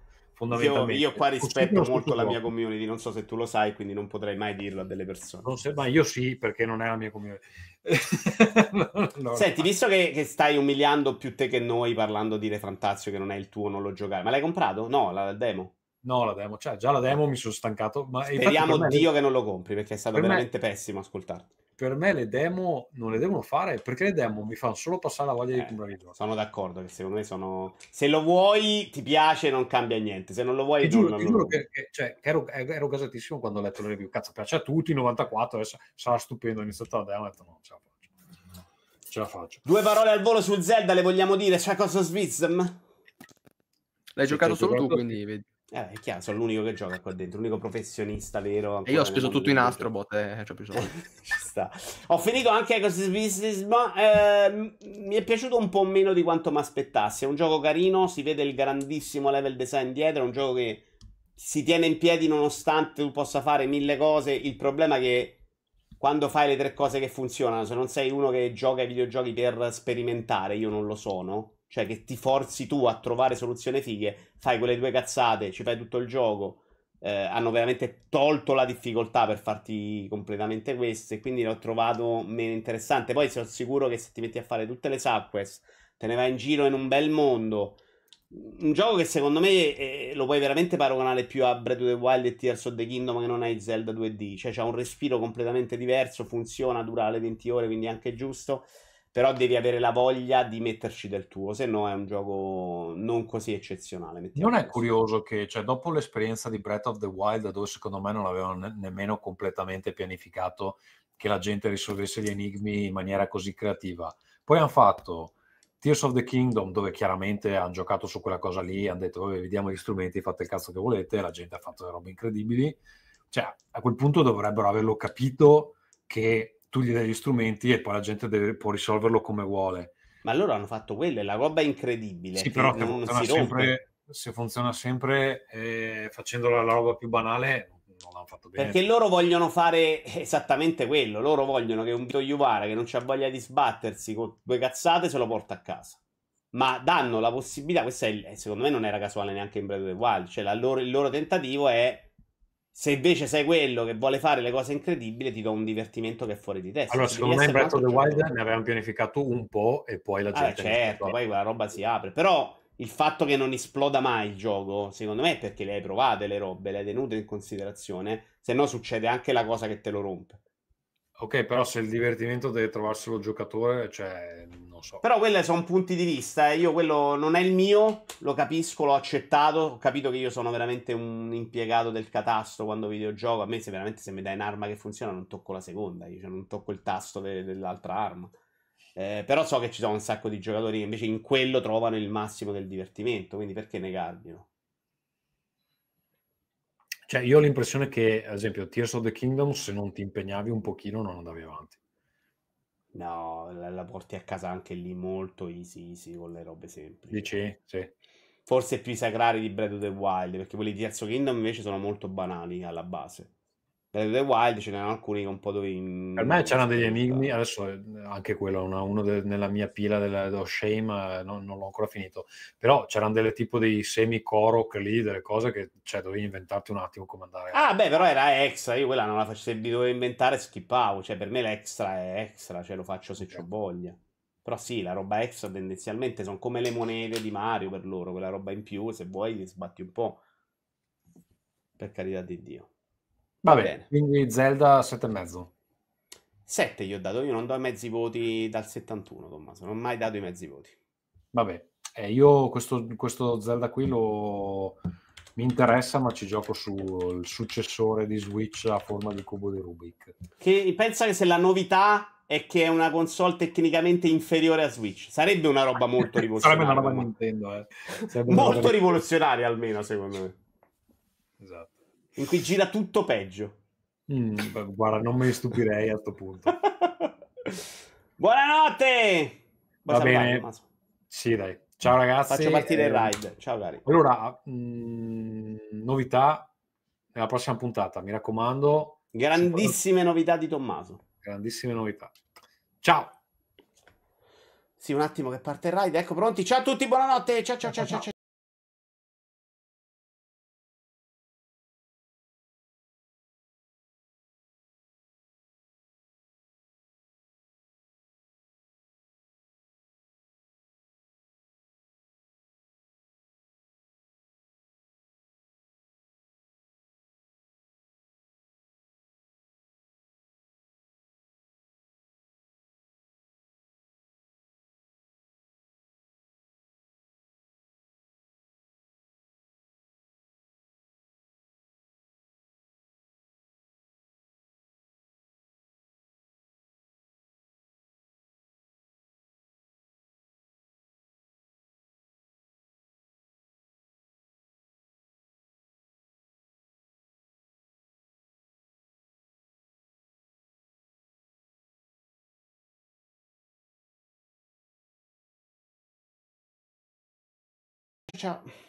Io, io, qua rispetto molto la mia community, non so se tu lo sai, quindi non potrei mai dirlo a delle persone. Non so, ma io sì, perché non è la mia community. no, Senti, no. visto che, che, stai umiliando più te che noi parlando di Refantazio che non è il tuo, non lo giocare, ma l'hai comprato? No, la, demo. No, la demo, cioè, già la demo mi sono stancato. Ma Speriamo me... Dio che non lo compri perché è stato per veramente me... pessimo ascoltarti per me le demo non le devono fare perché le demo mi fanno solo passare la voglia eh, di comprare il gioco. Sono d'accordo che secondo me sono... Se lo vuoi ti piace, non cambia niente. Se non lo vuoi... giuro, ti giuro che, che cioè, ero, eh, ero, gasatissimo quando ho letto le review. Cazzo, piace a tutti, 94, adesso sarà stupendo. Ho iniziato la demo e ho detto no, ce la faccio. Ce la faccio. Due parole al volo su Zelda le vogliamo dire. C'è cosa Svizzem? L'hai giocato solo tu, quindi vedi. Eh, è chiaro, sono l'unico che gioca qua dentro, l'unico professionista vero. E io ho speso tutto in Astrobot, eh, ci ho preso basta. Ho finito anche Ecosystem. Eh, mi è piaciuto un po' meno di quanto mi aspettassi. È un gioco carino. Si vede il grandissimo level design dietro. È un gioco che si tiene in piedi nonostante tu possa fare mille cose. Il problema è che quando fai le tre cose che funzionano, se non sei uno che gioca ai videogiochi per sperimentare, io non lo sono. Cioè, che ti forzi tu a trovare soluzioni fighe, fai quelle due cazzate, ci fai tutto il gioco eh, hanno veramente tolto la difficoltà per farti completamente questo e quindi l'ho trovato meno interessante. Poi sono sicuro che se ti metti a fare tutte le subquest, te ne vai in giro in un bel mondo. Un gioco che secondo me eh, lo puoi veramente paragonare più a Breath of the Wild e Tears of the Kingdom che non hai Zelda 2D, cioè c'ha un respiro completamente diverso, funziona, dura le 20 ore, quindi è anche giusto però devi avere la voglia di metterci del tuo, se no è un gioco non così eccezionale. Non è curioso che, cioè, dopo l'esperienza di Breath of the Wild, dove secondo me non avevano ne- nemmeno completamente pianificato che la gente risolvesse gli enigmi in maniera così creativa, poi hanno fatto Tears of the Kingdom, dove chiaramente hanno giocato su quella cosa lì, hanno detto, vabbè, vediamo gli strumenti, fate il cazzo che volete, la gente ha fatto delle robe incredibili, cioè, a quel punto dovrebbero averlo capito che tu gli dai gli strumenti e poi la gente deve, può risolverlo come vuole. Ma loro hanno fatto quello, è la roba incredibile. Sì, però non, funziona sempre, se funziona sempre eh, facendo la, roba più banale, non l'hanno fatto bene. Perché loro vogliono fare esattamente quello, loro vogliono che un Vito Iuvara che non c'ha voglia di sbattersi con due cazzate se lo porta a casa. Ma danno la possibilità, questa è, secondo me non era casuale neanche in Breath of the Wild, cioè loro, il loro tentativo è se invece sei quello che vuole fare le cose incredibili, ti do un divertimento che è fuori di testa. Allora, secondo me, Breath of the Wild ne avevano pianificato un po' e poi la ah, gente. Ah, certo, poi quella roba si apre. Però il fatto che non esploda mai il gioco, secondo me, è perché le hai provate le robe, le hai tenute in considerazione. Se no, succede anche la cosa che te lo rompe. Ok, però se il divertimento deve trovarselo il giocatore, cioè lo so. Però quelli sono punti di vista, eh. io quello non è il mio, lo capisco, l'ho accettato, ho capito che io sono veramente un impiegato del catasto quando videogioco, a me se veramente se mi dai un'arma che funziona non tocco la seconda, io cioè, non tocco il tasto de- dell'altra arma. Eh, però so che ci sono un sacco di giocatori che invece in quello trovano il massimo del divertimento, quindi perché negarglielo? Cioè, io ho l'impressione che, ad esempio, Tears of the Kingdom, se non ti impegnavi un pochino, non andavi avanti. No, la, la, porti a casa anche lì molto easy, easy con le robe semplici. Dici? Sì. Forse più i sacrari di Breath of the Wild, perché quelli di Terzo Kingdom invece sono molto banali alla base. The Wild ce n'erano alcuni che un po' dovevi... Per me c'erano degli enigmi, adesso eh, anche quello, una, uno de, nella mia pila dello del Shame, eh, no, non l'ho ancora finito, però c'erano delle tipo dei semi-coroc lì, delle cose che cioè, dovevi inventarti un attimo come andare. Ah beh, però era extra, io quella non la facevo, se mi dovevo inventare skippavo, cioè per me l'extra è extra, cioè lo faccio se okay. ho voglia. Però sì, la roba extra tendenzialmente sono come le monete di Mario per loro, quella roba in più, se vuoi gli sbatti un po'. Per carità di Dio. Va bene. quindi Zelda 7,5. 7 gli ho dato, io non do i mezzi voti dal 71, Tommaso, non ho mai dato i mezzi voti. Vabbè, eh, io questo, questo, Zelda qui lo... mi interessa, ma ci gioco sul successore di Switch a forma di cubo di Rubik. Che pensa che se la novità è che è una console tecnicamente inferiore a Switch, sarebbe una roba molto rivoluzionaria. sarebbe una roba ma... Nintendo, eh. molto rivoluzionaria almeno, secondo me. Esatto in cui gira tutto peggio. Mm, guarda, non mi stupirei a questo punto. Buonanotte! Va bene. Vai, sì, dai. Ciao ragazzi. Faccio partire eh, il ride. Ciao Gary. Allora, mh, mm, novità nella prossima puntata, mi raccomando. Grandissime novità di Tommaso. Grandissime novità. Ciao. Sì, un attimo che parte il ride. Ecco, pronti. Ciao a tutti, buonanotte. ciao, ciao, ciao. ciao. ciao. ciao. Ciao, ciao.